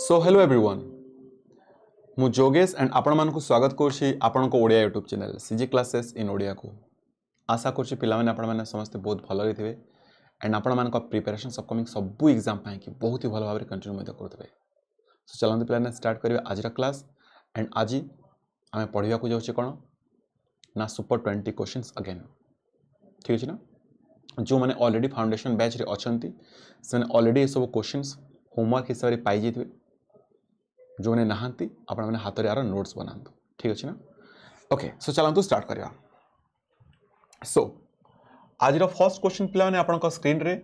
So hello everyone मु मुगेश and आपण मानको स्वागत करछी आपण को Odia YouTube channel classes in Odia को आशा करछी पिला माने आपण माने समस्त बहुत भलो रहथिबे एंड आपण मानको प्रिपरेशन अपकमिंग सब एग्जाम कि बहुत ही भलो भाबे कंटिन्यू मते करथबे सो so, चलन स्टार्ट करेंगे आज क्लास एंड आज आम पढ़ाक को कौन ना सुपर ट्वेंटी क्वेश्चंस अगेन ठीक अच्छे ना जो मैंने अलरेडी फाउंडेसन बैच रे अछंती से सब क्वेश्चंस होमवर्क हिसाब से पाई जो मैंने नहांती ଆପଣ ମାନେ ହାତରେ ଆର ନୋଟ୍ସ ବନାନ୍ତୁ ଠିକ ଅଛି ନା ଓକେ ସୋ ଚାଲନ୍ତୁ ଷ୍ଟାର୍ଟ କରିବା ସୋ ଆଜିର ଫର୍ଷ୍ଟ କ୍ୱେଶ୍ଚିନ୍ ପିଲାମାନେ ଆପଣଙ୍କ ସ୍କ୍ରିନ୍ରେ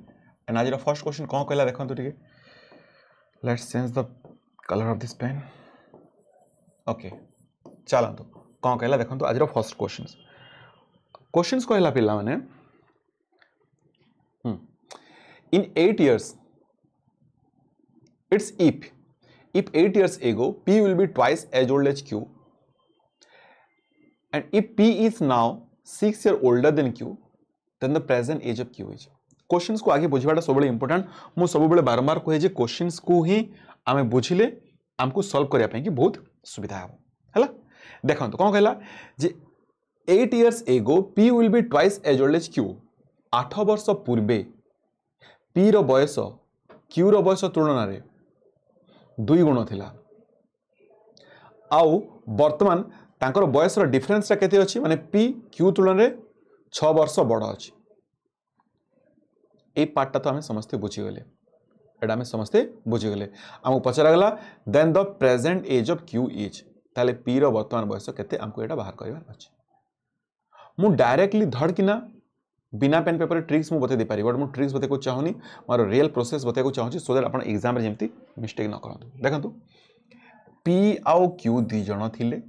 ଆଣ୍ଡ ଆଜିର ଫର୍ଷ୍ଟ କ୍ୱେଶ୍ଚିନ୍ କ'ଣ କହିଲା ଦେଖନ୍ତୁ ଟିକେ let change the colour of this pen okay ଚାଲନ୍ତୁ କ'ଣ କହିଲା ଦେଖନ୍ତୁ ଆଜିର ଫର୍ଷ୍ଟ କ୍ୱେଶ୍ଚିନ୍ସ କ୍ୱେଶ୍ଚିନ୍ସ କହିଲା ପିଲାମାନେ in eight years it's if if 8 years ago p will be twice as old as q and if p is now 6 year older than q then the present age of q is question को आगे बुझाटा सब important मुझे सब बारंबार कहे जे question को ही आम बुझे आमको सल्व करने कि बहुत सुविधा हम है देखो तो कौन कहला जे eight years ago P will be twice as old as Q आठ वर्ष पूर्वे पी रयस क्यूरो बयस तुलन ଦୁଇ ଗୁଣ ଥିଲା ଆଉ ବର୍ତ୍ତମାନ ତାଙ୍କର ବୟସର ଡିଫରେନ୍ସଟା କେତେ ଅଛି ମାନେ ପି କ୍ୟୁ ତୁଳନାରେ ଛଅ ବର୍ଷ ବଡ଼ ଅଛି এই পার্টটা তো আমি সমস্তে বুঝিগলে এটা আমি সমস্তে বুঝিগলে আমি পচরাগলা then the present age of Q is তাহলে পির বর্তমান বয়স কেতে আমি এটা বাহার করবার অছে মু ডাইরেক্টলি ধড়কিনা बिना पेन पेपर ट्रिक्स मुझे बताई देपी गोटे मुझे ट्रिक्स बताइए चाहूनी मोर रियल प्रोसेस बताइए चाहूँ सो दैट आप एक्जाम जमी मिस्टेक न करूँ देखो तो, पी आउ क्यू दीज थे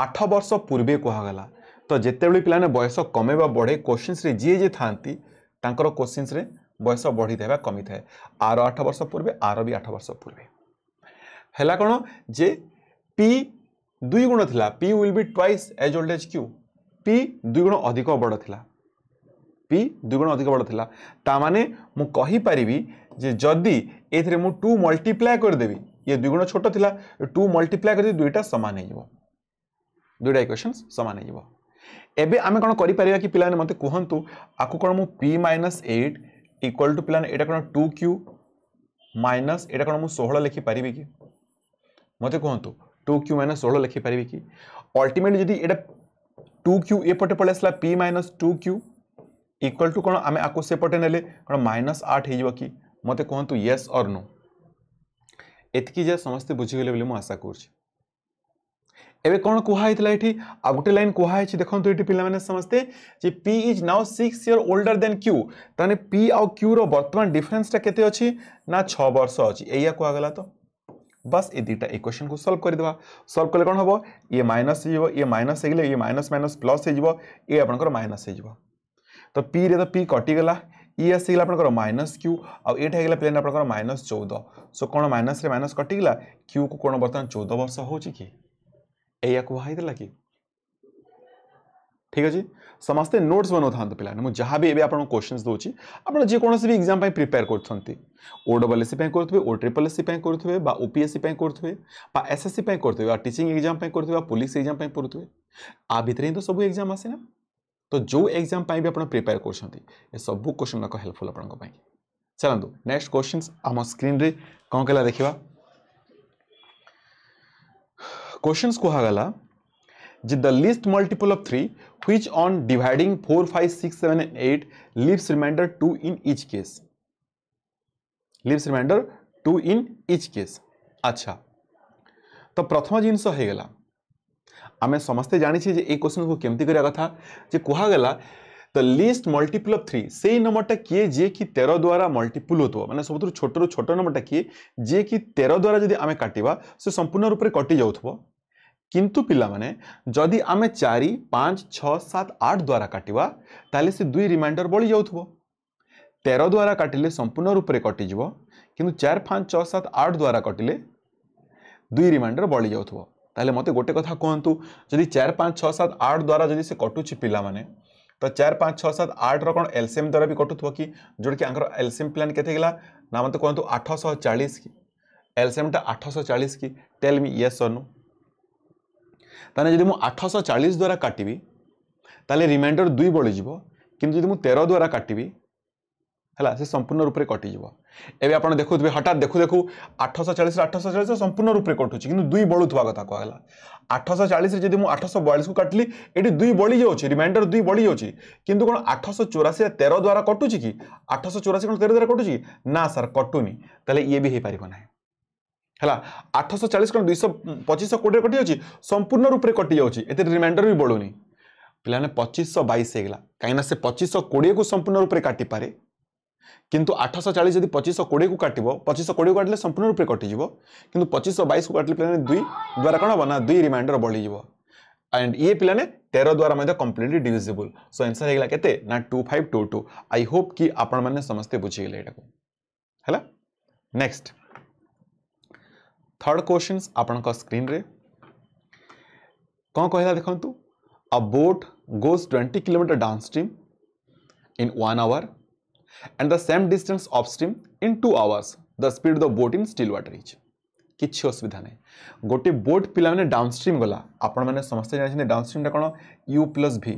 आठ बर्ष पूर्वे कहगला तो जिते पे बयस कमे बढ़े क्वेश्चनस जी जी था क्वेश्चनस बयस बढ़ी थे कमी थाए आर आठ बर्ष पूर्वे आर भी आठ बर्ष पूर्वे है कौन जे पी दुई गुण थी P will be twice as old as Q P দুই গুণ অধিক বড় লা পি দুই গুণ অধিক বড় লা তা মানে মু কহিপারি যে যদি এতে মু টু মল্টিপ্লায় করেদেবি ইয়ে দুই গুণ ছোট লা টু মল্টিপ্লায় করে দুইটা সমান হয়ে যাব দুইটা ইকুয়েসনস সমান হয়ে যাব এবে আমি কোণ করিপারিবা কি পিলানে মতে কুহন্তু আকু কোণ মু P minus eight equal to পিলানে এটা কোণ টু কিউ মাইনাস এটা কোণ মু ষোহল লেখিপারি কি মতো কুহতু টু কিউ মাইনাস ষোহল লেখিপারি কি অল্টিমেটলি যদি এটা ଟୁ କ୍ୟୁ ଏପଟେ ପଳେଇ ଆସିଲା P minus two Q equal to କ'ଣ ଆମେ ଆକୁ ସେପଟେ ନେଲେ କ'ଣ ମାଇନସ୍ ଆଠ ହେଇଯିବ କି ମୋତେ କୁହନ୍ତୁ ୟେସ୍ ଅର୍ ନୋ ଏତିକି ଯେ ସମସ୍ତେ ବୁଝିଗଲେ ବୋଲି ମୁଁ ଆଶା କରୁଛି ଏବେ କ'ଣ କୁହାହେଇଥିଲା ଏଠି ଆଉ ଗୋଟେ ଲାଇନ୍ କୁହାହେଇଛି ଦେଖନ୍ତୁ ଏଠି ପିଲାମାନେ ସମସ୍ତେ ଯେ P is now six year older than Q ତାହେଲେ ପି ଆଉ କ୍ୟୁର ବର୍ତ୍ତମାନ ଡିଫରେନ୍ସଟା କେତେ ଅଛି ନା ଛଅ ବର୍ଷ ଅଛି ଏଇଆ କୁହାଗଲା ତ বাস এই দুইটা ইকুয়েশন কু সলভ করে দেওয়া সলভ কলে কোণ হব ইয়ে মাইনস হয়ে যাব ইয়ে মাইনস হয়ে গেলে ইয়ে মাইনস মাইনস প্লস হয়ে যাব ইয়ে আপনার মাইনস হয়ে যাব তো পি রে তো পি কটিগলা ই e আসিগলা আপনার মাইনস কিউ আইটা হয়ে প্লেন আপনার মাইনস চৌদ সো কোণ মাইনস মাইনস কটিগলা কিউ কু কোণ বর্তমান চৌদ বর্ষ হচ্ছে কি এইয়া কুহা হয়েছিল কি ठीक अच्छे समस्ते नोट्स बनाऊ था पे जहाँ भी एवं आपको क्वेश्चन दूसरी आपड़ा जेकोसी भी एक्जाम प्रिपेयर करते ओ डबल एस सी करेंगे ओ ट्रिपल एस सी करेंगे ओपीएससी करेंगे S S C teaching exam करेंगे पुलिस एक्जाम करेंगे आ भितर ही तो सब एक्जाम आसे ना तो जो एक्जाम भी आप प्रिपेयर कर सब क्वेश्चन गुक हेल्पफुल आप चलो नेक्स्ट क्वेश्चन आम स्क्रीन कौन कहला देखा क्वेश्चन कहगला the least multiple of 3 which on dividing 4, 5, 6, 7 and 8 leaves remainder 2 in each case. Leaves remainder 2 in each case. আচ্ছা তো প্রথম জিনিস হয়ে গেলা আমি সমস্তে জানিছি যে এই কোশ্চেন কেমতি করা কথা যে কুহগলা the least multiple of three से नंबरटा किए जे कि तेर द्वारा मल्टीपुल हो मैंने सब छोटर छोट नंबरटा किए जे कि तेर द्वारा जब आम काटा से संपूर्ण रूप से कटि जाऊ किंतु पाने जदि आम चार पाँच छः सात आठ द्वारा काटवा तेल से दुई रिमाइंडर बढ़ी जाऊ तेर द्वारा काटिले संपूर्ण रूप से कटिज कि चार पाँच छः सात आठ द्वारा कटिले दुई रिमाइंडर बढ़ी जाऊ मत गोटे कथ कहतु जदि चार पाँच छः सात आठ द्वारा जब से कटुच्छे पाने तो चार पाँच छः सात आठ रो एलसीएम द्वारा भी कटु कि जोड़ की एलसीएम प्लां के ना मत कहतु आठशह चालीस कि एलसीएमटा आठश चालीस कि टेल मी ये सर नु তাহলে যদি মু আঠশহ চাশ দ্বারা কাটিবি তাহলে রিমাইন্ডর দুই বড়িযোগ কিন্তু যদি মু তের দ্বারা কাটিবি ହେଲା ସେ ସମ୍ପୂର୍ଣ୍ଣ ରୂପରେ କଟିଯିବ ଏବେ ଆପଣ ଦେଖୁଥିବେ ହଠାତ୍ ଦେଖୁ ଦେଖୁ ଆଠଶହ ଚାଳିଶରୁ ଆଠଶହ ଚାଳିଶ ସମ୍ପୂର୍ଣ୍ଣ ରୂପରେ କଟୁଛି କିନ୍ତୁ ଦୁଇ ବଳୁଥିବା କଥା କୁହାଗଲା ଆଠଶହ ଚାଳିଶରେ ଯଦି ମୁଁ ଆଠଶହ ବୟାଳିଶକୁ କାଟିଲି ଏଠି ଦୁଇ ବଳି ଯାଉଛି ରିମାଇଣ୍ଡର ଦୁଇ ବଳି ଯାଉଛି କିନ୍ତୁ କ'ଣ ଆଠଶହ ଚଉରାଶିରେ ତେର ଦ୍ୱାରା କଟୁଛି କି ଆଠଶହ ଚଉରାଶି କ'ଣ ତେର ଦ୍ୱାରା କଟୁଛି କି ନା ସାର୍ କଟୁନି ତାହେଲେ ଇଏ ବି ହେଇପାରିବ ନାହିଁ है आठश चालीस चाल दुई पचीस कोड़े कटि जा संपूर्ण रूप से कटि जाते रिमाइंडर भी बढ़ुनि पे पचीस बैस होगा कहीं पचीस कोड़े को संपूर्ण रूप से काटिपे कि आठश चालीस जब पचीस कोड़े को काट पचीस कोड़े को काटे संपूर्ण रूप से कटिज कि पचीस बैस को काटे पे दुई द्वारा कौन हाँ ना दुई रिमाइंडर बढ़ीज एंड ये पिलाने तेरह द्वारा मैं कंप्लीटली डिजिबल सो आंसर होगा के two five two two I hope कि आपण मैंने समस्ते बुझीगले को है नेक्स्ट थर्ड क्वेश्चन आपण स्क्रीन रे कौन कहला देखु a boat goes twenty kilometre downstream in one hour and the same distance of stream in two hours the speed the boat in still water is କିଛି ଅସୁବିଧା ନାହିଁ ଗୋଟେ boat ପିଲାମାନେ ଡାଉନଷ୍ଟ୍ରିମ୍ ଗଲା ଆପଣମାନେ ସମସ୍ତେ ଜାଣିଛନ୍ତି ଡାଉନଷ୍ଟ୍ରିମ୍ଟା କ'ଣ u plus v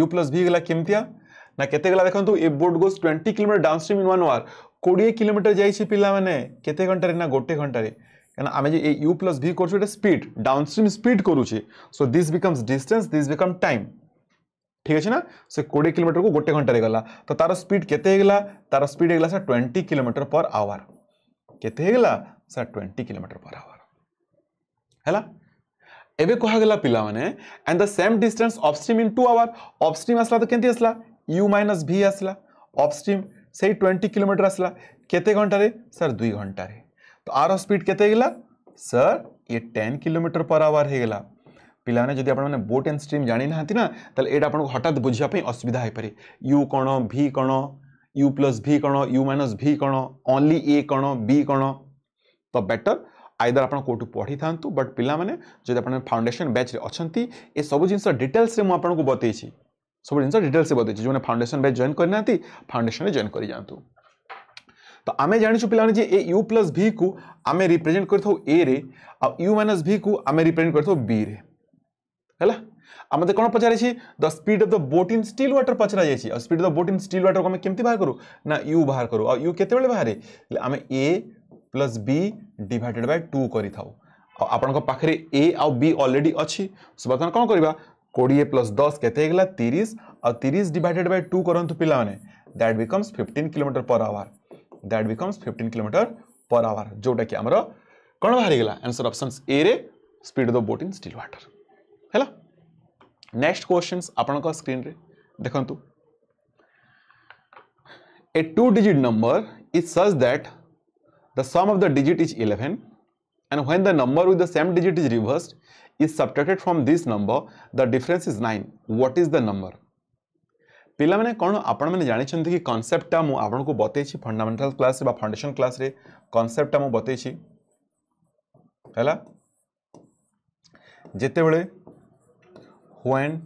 u plus v ଗଲା କେମିତିଆ ନା କେତେ ଗଲା ଦେଖନ୍ତୁ a boat goes twenty kilometre downstream in one hour কোড়িয়ে কিলোমিটার যাইছি পিলামানে কেতে ঘন্টারে না গোটে ঘন্টারে কেন আমি যে এই ইউ প্লস ভি করছি এটা স্পিড ডাউনস্ট্রিম স্পিড করুছি so this becomes distance this become time ঠিক আছে না সে কোড়িয়ে কিলোমিটর কু গোটে ঘন্টারে গলা তো তার স্পিড কেতে হয়েগলা তার স্পিড হয়েগলা sir twenty kilometre per hour কেতে হয়েগলা sir twenty kilometre per hour হ্যাঁ এবে কুহগলা পিলা মানে and the same distance upstream in two hour upstream আসলা তো কেমতি আসলা ইউ মাইনাস ভি আসলা অফস্ট্রিম से ट्वेंटी किलोमीटर आसला केते घंटे सर दुई घंटे तो आर स्पीड के सर ये टेन किलोमीटर पर आवर हो गला पिलाने जदि आप बोट एंड स्ट्रीम जानी ना तो ये आपको हटात बुझाप असुविधा हो पारे यू कौन भि कौन यु प्लस भि कौन यु माइनस भि कौन ओनली ए कौन बी कौन तो बेटर आईदर आप कौट पढ़ी था बट पाने फाउंडेसन बैच्रे अच्छा सब जिन डिटेल्स मुझे बतई ସବୁ ଜିନିଷ ଡିଟେଲ୍ସରେ ବତେଇଛି ଯେଉଁମାନେ ଫାଉଣ୍ଡେସନ୍ ବ୍ୟାଚ୍ ଜଏନ୍ କରିନାହାନ୍ତି ଫାଉଣ୍ଡେସନ୍ରେ ଜଏନ୍ କରିଯାଆନ୍ତୁ ତ ଆମେ ଜାଣିଛୁ ପିଲାମାନେ ଯେ ଏ ୟୁ ପ୍ଲସ୍ ଭିକୁ ଆମେ ରିପ୍ରେଜେଣ୍ଟ କରିଥାଉ ଏରେ ଆଉ ୟୁ ମାଇନସ୍ ଭିକୁ ଆମେ ରିପ୍ରେଜେଣ୍ଟ କରିଥାଉ ବିରେ ହେଲା আমাদের কোন পচারাইছি the speed of the boat in still water পচরা যাইছি আর speed of the boat in still water আমি কেমতি বাহার করু না ইউ বাহার করু আর ইউ কেতবেলে বাহারে আমি a plus b divided by two করে থাও আপনার পাখে এ আউ বি অলরেডি অছি কম করা कोड़े प्लस दस के तीस आ तीस डिवाइडेड बै टू करूँ पे that becomes fifteen kilometre per hour that becomes fifteen kilometre per hour जोटा कि आमर कौन बाहरी गला आंसर ऑप्शन ए रे speed the boat in still water है नेक्स्ट क्वेश्चन आपण स्क्रीन रे देखु a two digit number is such that the sum of the digit is eleven and when the number with the same digit is reversed is subtracted this number the the is nine what is is the number? पिलाने कौन आपने जानते कि कनसेप्टा मुझक बतई fundamental class foundation class कनसेप्टा मुझे बतई जिते when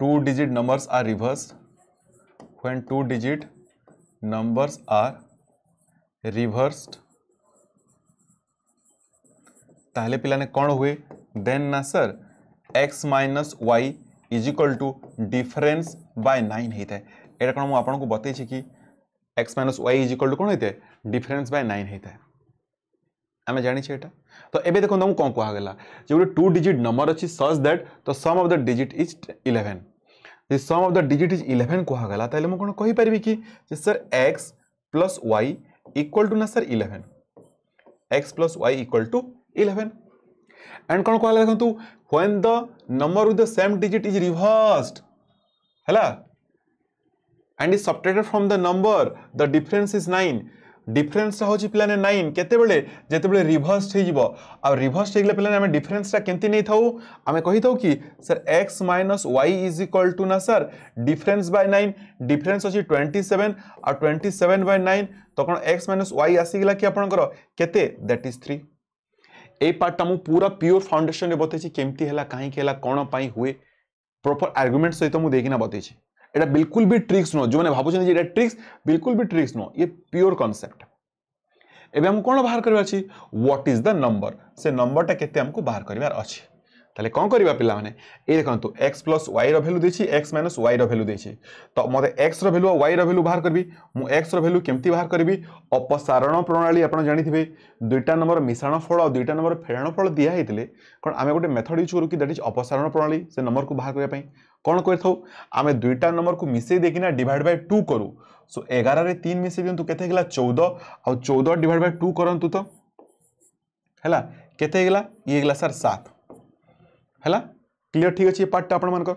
two digit numbers are reverse when two digit numbers are reversed ताहले पिलाने कौन हुए देन ना sir x minus Y is equal to difference by nine होता है यहाँ कौन मुझे बतई कि x minus Y is equal to कौन होता है डिफरेन्स बाय नाइन होता है आम जाचे यहाँ तो ये देखो तुमको कौन कहगला जो गोटे टू डिजिट नंबर अच्छी सच दैट तो sum of the digit is eleven जो sum of the digit is eleven कहगला तो कौन कहीपरि कि sir x plus y equal to ना sir eleven x plus y equal to 11 and kon kohla dekhantu when the number with the same digit is reversed hela and is subtracted from the number the difference is 9 difference ta hochi pilane 9 kete bele jete bele reversed he jibo a reversed he gele pilane ame difference ta kenti nei thau ame kahi thau ki sir x minus y is equal to na sir difference by 9 difference hochi 27 a 27 by 9 to kon x minus y asi gela ki apan karo kete that is 3 এই ପାର୍ଟଟା ମୁଁ ପୁରା pure ଫାଉଣ୍ଡେସନରେ ବତେଇଛି କେମିତି ହେଲା କାହିଁକି ହେଲା କ'ଣ ପାଇଁ ହୁଏ ପ୍ରପର୍ ଆର୍ଗୁମେଣ୍ଟ ସହିତ ମୁଁ ଦେଇକିନା ବତେଇଛି এটা বিলকুল বি ট্রিক্স নয় যে ভাবুচ্ছেন যে এটা ট্রিক্স বিলকুল বি ট্রিক্স নয় ইয়ে পিওর কনসেপ্ট এবে আমি কোণ বাহার করবার অছি হোয়াট ইজ দ নম্বর সে নম্বরটা কেতে আমি বাহার করবার অছে তাহলে কম করা পিলামানে এই দেখুন এক্স প্লস ওয়াই ভ্যালু দিয়েছি এক্স মাইনস ওয়াই ভ্যালু দিয়েছি তো মতো এক্স ভ্যালু ওয়াই ভ্যালু বাহার করবি মু এক্স ভ্যালু কেমতি বাহার করবি অপসারণ প্রণালী আপনার জাঁথিবে দুইটা নম্বর মিশ্রণ ফল আর দুইটা নম্বর ফেরাণ ফল দিয়া হয়েছে কারণ আমি গোটে মেথড ইউজ করু কি দ্যাট ইজ অপসারণ প্রণালী সে নম্বরক বাহার করা কম করে থাও আমি দুইটা নম্বরক মিশাই দিয়ে না ডিভাইড বাই টু করু সো এগারে তিন মিশাই দিও কেতে হয়ে গেল চৌদ আউ চৌদ ডিভাইড বাই টু করতু তো হ্যাঁ কেতে হয়ে গেল ইয়ে গেল স্যার সাত है क्लीयर ठीक अच्छे पार्टा आपर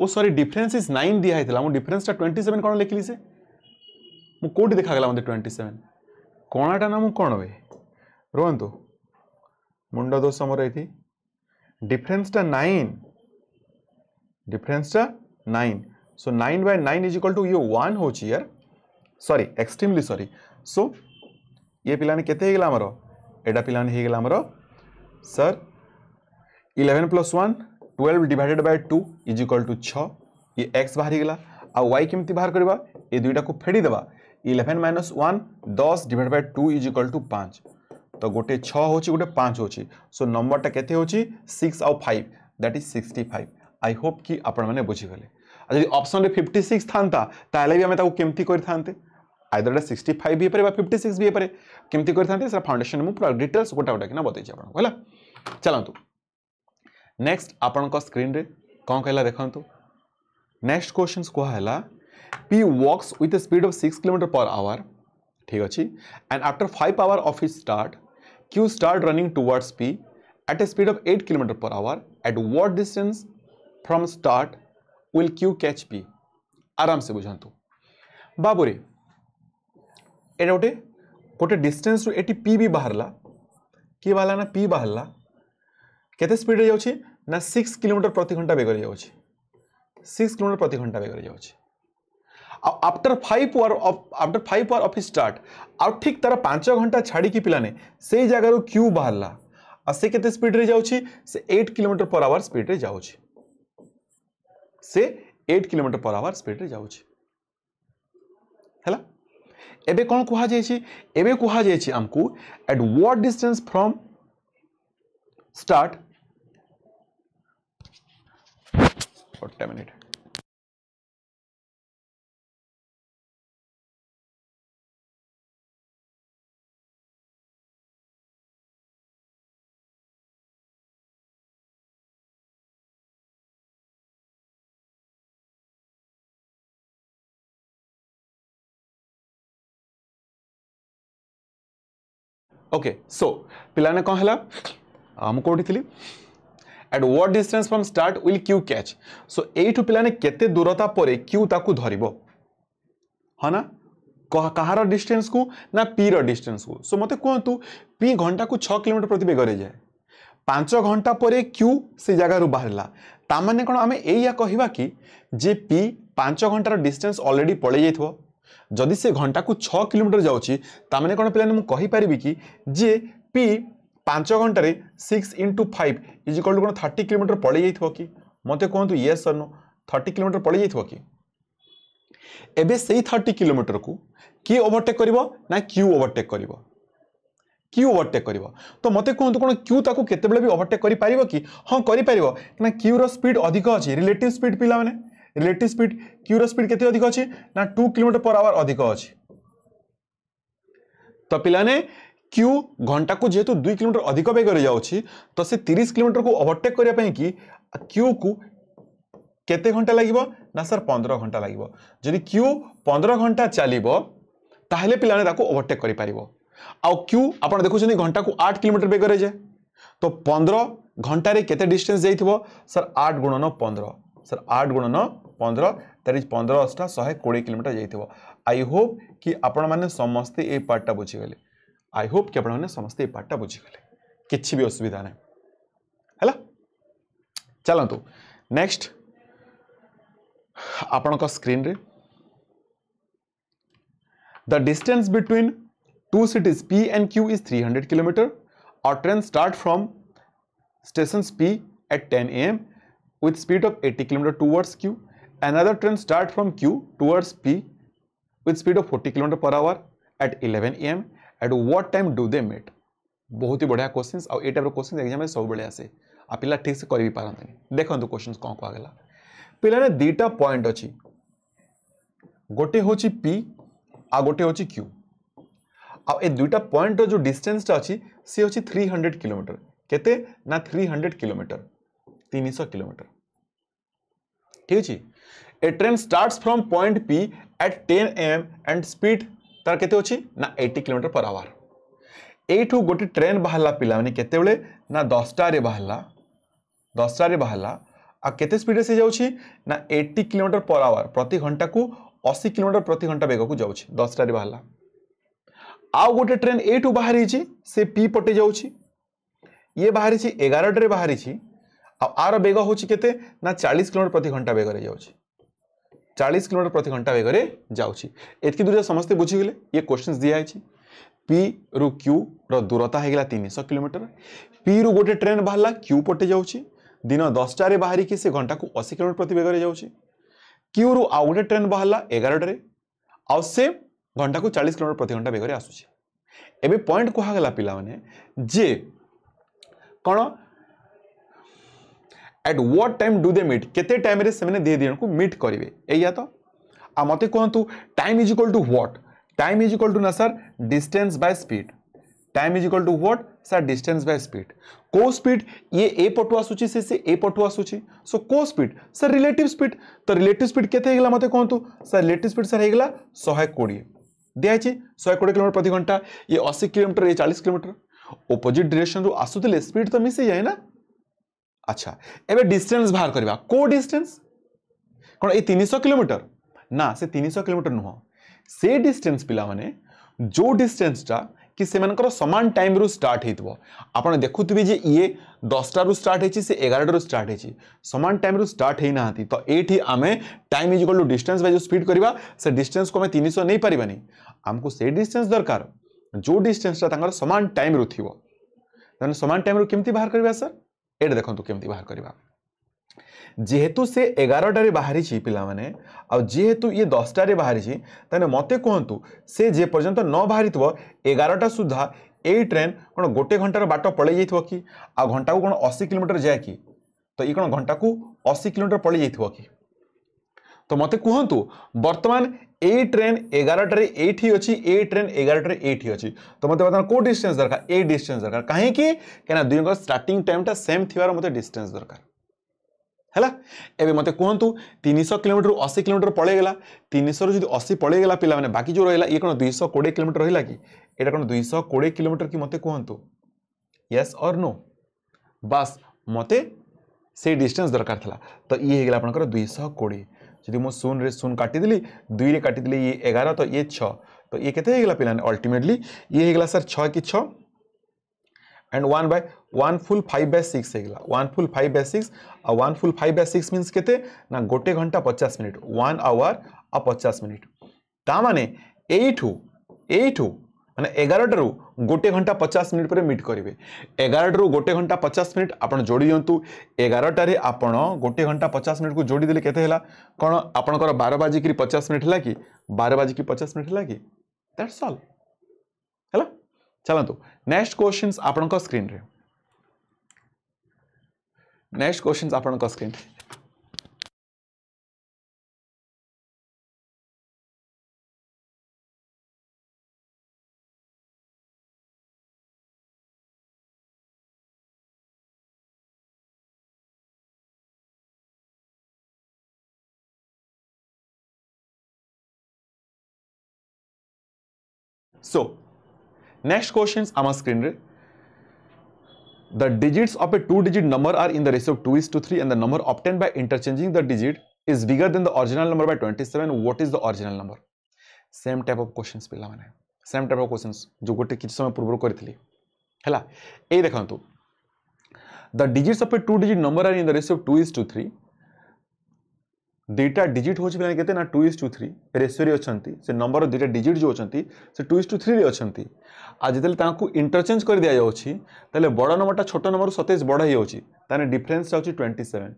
ओ सरी डिफरेन्स इज नाइन दिखाई मुझे डिफरेन्सटा ट्वेंटी सेवेन कौन लिखिली से मुझे कौट देखाला मतलब ट्वेंटी सेवेन कणाटा ना मुझे कौन हुए रुंतु मुंड दोष मोर ये डिफरेन्सटा नाइन डिफरेन्सटा nine so nine by nine is equal to ये वन हो सरी एक्सट्रीमली सरी सो ये पिलाने के पाने केगला यहाँ पिलाने sir eleven plus one twelve divided by two is equal to छ ये एक्स बाहरी गला आ वाई केमती बाहर करवा ये दुईटा को फेड़ी देवा इलेवेन माइनस वन दस divided by two is equal to पाँच तो गोटे छः हो गोटे पाँच हो सो नंबरटा के सिक्स आउ five that is sixty five I hope कि आपने मैंने बुझीगले जब अप्सन फिफ्टी सिक्स था भी आम केमती करते আইদর এটা সিক্সটি ফাইভ ବି ହେଇପାରେ ବା ଫିଫ୍ଟି ସିକ୍ସ ବି ହେଇପାରେ କେମିତି କରିଥାନ୍ତି ସେଟା ଫାଉଣ୍ଡେସନ୍ ମୁଁ ପୁରା ଡିଟେଲ୍ସ ଗୋଟା ଗୋଟା କିନା ବତେଇଛି ଆପଣଙ୍କୁ ହେଲା ଚାଲନ୍ତୁ ନେକ୍ସଟ ଆପଣଙ୍କ ସ୍କ୍ରିନ୍ରେ କ'ଣ କହିଲା ଦେଖନ୍ତୁ ନେକ୍ସଟ କ୍ୱେଶ୍ଚନ୍ସ କୁହାହେଲା P walks with a speed of six kilometre per hour ଠିକ୍ ଅଛି and after five hour of it start Q start running towards P at a speed of 8 km per hour at what distance from start will q catch p आराम से बुझातु बाबूरे ଏଇଟା ଗୋଟେ ଗୋଟେ ଡିଷ୍ଟାନ୍ସରୁ ଏଠି P ବି ବାହାରିଲା କିଏ ବାହାରିଲା ନା ପି ବାହାରିଲା କେତେ ସ୍ପିଡ଼ରେ ଯାଉଛି ନା ସିକ୍ସ କିଲୋମିଟର ପ୍ରତି ଘଣ୍ଟା ବେଗରେ ଯାଉଛି ସିକ୍ସ କିଲୋମିଟର ପ୍ରତି ଘଣ୍ଟା ବେଗରେ ଯାଉଛି ଆଉ after five hour after five hour office start ଆଉ ଠିକ୍ ତା'ର ପାଞ୍ଚ ଘଣ୍ଟା ଛାଡ଼ିକି ପିଲାନେ ସେଇ ଜାଗାରୁ କ୍ୟୁ ବାହାରିଲା ଆଉ ସେ କେତେ ସ୍ପିଡ଼ରେ ଯାଉଛି ସେ ଏଇଟ୍ କିଲୋମିଟର ପର୍ ଆୱାର ସ୍ପିଡ଼ରେ ଯାଉଛି ସେ ଏଇଟ୍ କିଲୋମିଟର ପର୍ ଆୱାର ସ୍ପିଡ଼ରେ ଯାଉଛି ହେଲା এবে কোণ কুহযাইছি এবে কুহযাইছি আমকু at what distance from start 40 minute okay so पिलाने कौन है ମୁଁ କେଉଁଠି ଥିଲି at what distance from start will Q catch so ଏଇଠୁ ପିଲାମାନେ କେତେ ଦୂରତା ପରେ କ୍ୟୁ ତାକୁ ଧରିବ ହଁ ନା କାହାର ଡିଷ୍ଟାନ୍ସକୁ ନା ପିର ଡିଷ୍ଟାନ୍ସକୁ ସୋ ମୋତେ କୁହନ୍ତୁ ପି ଘଣ୍ଟାକୁ ଛଅ କିଲୋମିଟର ପ୍ରତି ବେଗରେ ଯାଏ ପାଞ୍ଚ ଘଣ୍ଟା ପରେ କ୍ୟୁ ସେ ଜାଗାରୁ ବାହାରିଲା ତାମାନେ କ'ଣ ଆମେ ଏଇଆ କହିବା କି ଯେ ପି ପାଞ୍ଚ ଘଣ୍ଟାର ଡିଷ୍ଟାନ୍ସ ଅଲରେଡ଼ି ପଳେଇ ଯାଇଥିବ ଯଦି ସେ ଘଣ୍ଟାକୁ ଛଅ କିଲୋମିଟର ଯାଉଛି ତାମାନେ କ'ଣ ପିଲାମାନେ ମୁଁ କହିପାରିବି କି ଯେ ପି ପାଞ୍ଚ ଘଣ୍ଟାରେ six into five is equal to କ'ଣ ଥାର୍ଟି କିଲୋମିଟର ପଳେଇ ଯାଇଥିବ କି ମୋତେ କୁହନ୍ତୁ yes or no thirty kilometre ପଳେଇ ଯାଇଥିବ କି ଏବେ ସେଇ ଥାର୍ଟି କିଲୋମିଟରକୁ କିଏ ଓଭରଟେକ୍ କରିବ ନା କ୍ୟୁ ଓଭରଟେକ୍ କରିବ କ୍ୟୁ ଓଭରଟେକ୍ କରିବ ତ ମୋତେ କୁହନ୍ତୁ କ'ଣ କ୍ୟୁ ତାକୁ କେତେବେଳେ ବି ଓଭରଟେକ୍ କରିପାରିବ କି ହଁ କରିପାରିବ କାହିଁକିନା କ୍ୟୁର ସ୍ପିଡ୍ ଅଧିକ ଅଛି ରିଲେଟିଭ୍ ସ୍ପିଡ୍ ପିଲାମାନେ ଇଲେକ୍ଟ୍ରିକ୍ ସ୍ପିଡ୍ କ୍ୟୁର ସ୍ପିଡ୍ କେତେ ଅଧିକ ଅଛି ନା ଟୁ କିଲୋମିଟର ପର ଆୱାର ଅଧିକ ଅଛି ତ ପିଲାମାନେ କ୍ୟୁ ଘଣ୍ଟାକୁ ଯେହେତୁ ଦୁଇ କିଲୋମିଟର ଅଧିକ ବେଗରେ ଯାଉଛି ତ ସେ ତିରିଶ କିଲୋମିଟରକୁ ଓଭରଟେକ୍ କରିବା ପାଇଁ କି କ୍ୟୁକୁ କେତେ ଘଣ୍ଟା ଲାଗିବ ନା ସାର୍ ପନ୍ଦର ଘଣ୍ଟା ଲାଗିବ ଯଦି କ୍ୟୁ ପନ୍ଦର ଘଣ୍ଟା ଚାଲିବ ତାହେଲେ ପିଲାମାନେ ତାକୁ ଓଭରଟେକ୍ କରିପାରିବ ଆଉ କ୍ୟୁ ଆପଣ ଦେଖୁଛନ୍ତି ଘଣ୍ଟାକୁ ଆଠ କିଲୋମିଟର ବେଗରେ ଯାଏ ତ ପନ୍ଦର ଘଣ୍ଟାରେ କେତେ ଡିଷ୍ଟାନ୍ସ ଯାଇଥିବ ସାର୍ ଆଠ ଗୁଣନ ପନ୍ଦର सर आठ गुणन पंद्रह दैट पंद्रह अष्टा शहे कोड़े किलोमीटर जाइए आई होप कि आपण मैंने समस्ते ये पार्टा बुझीगले आई होप कि आपस्ते समस्ते ये पार्टा बुझीगले कि भी असुविधा ना है चलतु नेक्स्ट आपण स्क्रीन रे the distance between two cities P and Q is 300 kilometre और train start from station P at 10 am with speed of 80 km towards Q. Another train starts from Q towards P with speed of 40 km per hour at 11 am. At what time do they meet? बहुत ही बढ़िया question आउ ये type question exam में सब बढ़िया से आ पिला ठीक से कर भी पारंतनी देखु क्वेश्चन कौन कहगला पिलाने दुटा पॉइंट अच्छी गोटे हूँ पी आ गोटे हूँ क्यू आ दुईटा पॉइंट जो डिस्टेन्सटा अच्छी सी हूँ थ्री हंड्रेड किलोमीटर के थ्री हंड्रेड किलोमीटर तीन शह किलोमीटर ठीक अच्छे a train start from point P at ten M and speed तार के ना एटी किलोमीटर पर आवर यू गोटे ट्रेन बाहर पिला मैंने केतवे ना दसटारे बाहर दसटारे बाहर आ केते स्पीड से जाऊँगी ना एट्टी किलोमीटर पर आवर प्रति घंटा को अशी किलोमीटर प्रति घंटा बेग को जा दसटारे बाहर आउ गोटे ट्रेन यू बाहरी से पी पटे जाए बाहरी एगारटे बाहरी ଆଉ ଆର ବେଗ ହେଉଛି କେତେ ନା ଚାଳିଶ କିଲୋମିଟର ପ୍ରତି ଘଣ୍ଟା ବେଗରେ ଯାଉଛି ଚାଳିଶ କିଲୋମିଟର ପ୍ରତି ଘଣ୍ଟା ବେଗରେ ଯାଉଛି ଏତିକି ଦୂରରେ ସମସ୍ତେ ବୁଝିଗଲେ ଇଏ କୋଶ୍ଚିନ୍ ଦିଆହେଇଛି ପିରୁ କ୍ୟୁର ଦୂରତା ହେଇଗଲା ତିନିଶହ କିଲୋମିଟର ପିରୁ ଗୋଟେ ଟ୍ରେନ୍ ବାହାରିଲା କ୍ୟୁ ପଟେ ଯାଉଛି ଦିନ ଦଶଟାରେ ବାହାରିକି ସେ ଘଣ୍ଟାକୁ ଅଶୀ କିଲୋମିଟର ପ୍ରତି ବେଗରେ ଯାଉଛି କ୍ୟୁରୁ ଆଉ ଗୋଟେ ଟ୍ରେନ୍ ବାହାରିଲା ଏଗାରଟାରେ ଆଉ ସେ ଘଣ୍ଟାକୁ ଚାଳିଶ କିଲୋମିଟର ପ୍ରତି ଘଣ୍ଟା ବେଗରେ ଆସୁଛି ଏବେ ପଏଣ୍ଟ କୁହାଗଲା ପିଲାମାନେ ଯେ କ'ଣ at what time do they meet केते टाइम रे सेमने धीरे को मिट करिवे एया तो आ मते कोंतु time is equal to what time is equal to ना सर distance by speed time is equal to what सर डिस्टेंस बाय स्पीड को स्पीड ये ए पटु आसुची से से ए पटु आसुची सो को स्पीड सर रिलेटिव स्पीड तो रिलेटिव स्पीड केते हेगला मते कोंतु सर रिलेटिव स्पीड सर हेगला कोड़े दिखाई शहे कोड़े किलोमीटर प्रति घंटा ये अशी किलोमीटर ये चालीस किलोमीटर ओपोजिट डायरेक्शन रू आसूले स्पीड तो मिसी जाए ना আচ্ছা এবা ডিসটেন্স বাহির করিবা কো ডিসটেন্স কোন এই 300 কিমি না সে 300 কিমি নহ সে ডিসটেন্স pila মানে জো ডিসটেন্সটা কি সেমানকর সমান টাইম রু স্টার্ট হিতব आपण देखुतबी जे ए 10 টা রু স্টার্ট হচি সে 11 টা রু স্টার্ট হচি সমান টাইম রু স্টার্ট হেই নাতি তো এটি আমি time is equal to distance by speed করিবা সে ডিসটেন্স কো আমি 300 নেই পারিবানি আমকু সে ডিসটেন্স দরকার জো ডিসটেন্সটা তাঙর সমান টাইম রু থিবো তাহলে সমান টাইম রু কিমতি বাহির করিবা স্যার ଏଇଟା ଦେଖନ୍ତୁ କେମିତି ବାହାର କରିବା ଯେହେତୁ ସେ ଏଗାରଟାରେ ବାହାରିଛି ପିଲାମାନେ ଆଉ ଯେହେତୁ ଇଏ ଦଶଟାରେ ବାହାରିଛି ତାହେଲେ ମୋତେ କୁହନ୍ତୁ ସେ ଯେ ପର୍ଯ୍ୟନ୍ତ ନ ବାହାରିଥିବ ଏଗାରଟା ସୁଦ୍ଧା ଏଇ ଟ୍ରେନ୍ କ'ଣ ଗୋଟେ ଘଣ୍ଟାର ବାଟ ପଳେଇ ଯାଇଥିବ କି ଆଉ ଘଣ୍ଟାକୁ କ'ଣ ଅଶୀ କିଲୋମିଟର ଯାଏ କି ତ ଇଏ କ'ଣ ଘଣ୍ଟାକୁ ଅଶୀ କିଲୋମିଟର ପଳେଇ ଯାଇଥିବ କି ତ ମୋତେ କୁହନ୍ତୁ ବର୍ତ୍ତମାନ ଏଇ ଟ୍ରେନ୍ ଏଗାରଟାରେ ଏଇଠି ଅଛି ଏଇ ଟ୍ରେନ୍ ଏଗାରଟାରେ ଏଇଠି ଅଛି ତ ମୋତେ ବର୍ତ୍ତମାନ କେଉଁ ଡିଷ୍ଟାନ୍ସ ଦରକାର ଏଇ ଡିଷ୍ଟାନ୍ସ ଦରକାର କାହିଁକି କାହିଁକିନା ଦୁଇଙ୍କର ଷ୍ଟାର୍ଟିଂ ଟାଇମ୍ଟା ସେମ୍ ଥିବାର ମୋତେ ଡିଷ୍ଟାନ୍ସ ଦରକାର ହେଲା ଏବେ ମୋତେ କୁହନ୍ତୁ ତିନିଶହ କିଲୋମିଟର ଅଶୀ କିଲୋମିଟର ପଳେଇଗଲା ତିନିଶହରୁ ଯଦି ଅଶୀ ପଳେଇଗଲା ପିଲାମାନେ ବାକି ଯେଉଁ ରହିଲା ଇଏ କ'ଣ ଦୁଇଶହ କୋଡ଼ିଏ କିଲୋମିଟର ରହିଲା କି ଏଇଟା କ'ଣ ଦୁଇଶହ କୋଡ଼ିଏ କିଲୋମିଟର କି ମୋତେ କୁହନ୍ତୁ ୟେସ୍ ଅର୍ ନୋ ବାସ୍ ମୋତେ ସେଇ ଡିଷ୍ଟାନ୍ସ ଦରକାର ଥିଲା ତ ଇଏ ହେଇଗଲା ଆପଣଙ୍କର ଦୁଇଶହ କୋଡ଼ିଏ जी मुझे शून काटिदी दुई रे काटी ये एगार तो ये छ तो ये के पे अल्टिमेटली ये होगा सर छः कि छ and one by one full five by six होगा one full five by six आ one full five by six means के गोटे घंटा पचास मिनिट वन आवर आ पचास मिनिट ता मैंने यू यू અને 11 ટરુ ગોટે ઘંટા 50 મિનિટ પર મીટ કરીબે 11 ટરુ ગોટે ઘંટા 50 મિનિટ આપણ જોડી દંતુ 11 ટારે આપણો ગોટે ઘંટા 50 મિનિટ કુ જોડી દેલે કેતે હેલા કોણ આપણકો 12 વાજી કી 50 મિનિટ હેલા કી 12 વાજી કી 50 મિનિટ હેલા કી ધેટ્સ ઓલ હેલા ચાલા તો નેક્સ્ટ ક્વેશ્ચન્સ આપણકો સ્ક્રીન રે નેક્સ્ટ ક્વેશ્ચન્સ આપણકો સ્ક્રીન सो नेक्स्ट क्वेश्चन आम screen the digits of a two digit number are in the ratio of two is to three and the number obtained by interchanging the digit is bigger than the original number by twenty seven what is the original number same type of question पे मैंने same type of question जो गोटे कि समय पूर्व करी है ये देखो the digits of a two digit number are in the ratio of two is to three ଦୁଇଟା ଡିଜିଟ୍ ହେଉଛି ପିଲାମାନେ କେତେ ନା ଟୁ ଇସ୍ ଟୁ ଥ୍ରୀ ରେସିଓରେ ଅଛନ୍ତି ସେ ନମ୍ବର ଦୁଇଟା ଡିଜିଟ୍ ଯେଉଁ ଅଛନ୍ତି ସେ ଟୁ ଇସ୍ ଟୁ ଥ୍ରୀରେ ଅଛନ୍ତି ଆଉ ଯେତେବେଳେ ତାଙ୍କୁ ଇଣ୍ଟରଚେଞ୍ଜ କରି ଦିଆଯାଉଛି ତାହେଲେ ବଡ଼ ନମ୍ବରଟା ଛୋଟ ନମ୍ବରରୁ ସତେଜ ବଡ଼ ହେଇଯାଉଛି ତାହେଲେ ଡିଫରେନ୍ସ ଯାଉଛି ଟ୍ୱେଣ୍ଟି ସେଭେନ୍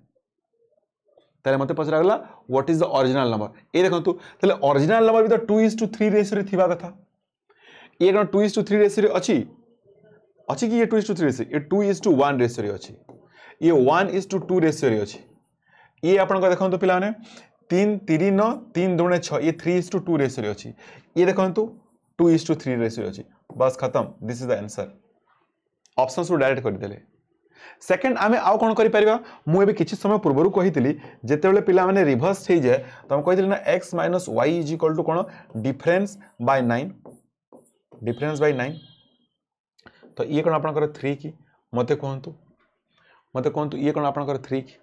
তাহলে মতো পচরাগলা what is the original number এই দেখুন তাহলে অরিজিনাল নম্বর বি তো টু ইজ টু থ্রি রেসিওরে থাকা কথা ইয়ে কারণ টু ইজ টু থ্রি রেসিওরে অছি অছি কি ইয়ে two is to three ratio ইয়ে টু ইজ টু ওয়ান রেসিওরে অছি ইয়ে ওয়ান ইজ টু টু রেসিওরে অছি ये आपको देखो पाने तीन तीन नौ तीन दुणे छे three is to two ratio अच्छी ये देखो two is to three ratio अच्छी बस खत्म this is the answer option सब डायरेक्ट करदे सेकेंड आम आउ कौन करें कि समय पूर्व कही जिते पे रिभर्स हो जाए तो आम कही ना X minus Y is equal to कौन difference by nine difference by nine तो ये कौन आप थ्री कि मत कहतु मत कहतु ये कौन आप थ्री की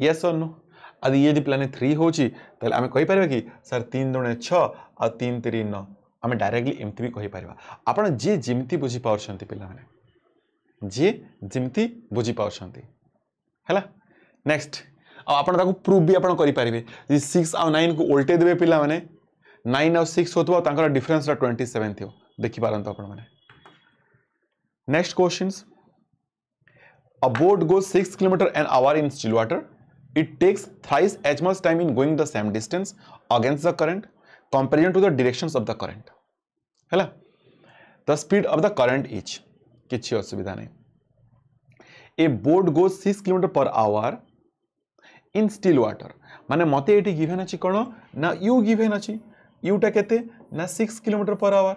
यस और नो आदि ये प्लानेट थ्री हूँ तेज कहींपर कि सर तीन दुणे छन तीन न आम डायरेक्टली एमती भी कहींपर आप जी जमी बुझी पार्टी पे जी जमी बुझी पार्टी नेक्स्ट आपन आपको प्रूफ भी आपन करी आपे जी सिक्स आउ नाइन को उल्टे देवे पिला मैंने नाइन आउ सिक्स होता डिफरेन्स ट्वेंटी सेवेन थी देखिपार next question a boat go six kilometre an hour in still water it takes thrice as much time in going the same distance against the current comparison to the direction of the current है the speed of the current is किसी असुविधा नहीं a boat goes six kilometre per hour in still water माने मत ये given अच्छी कौन ना यू गिभेन अच्छी यूटा के सिक्स किलोमीटर पर आवर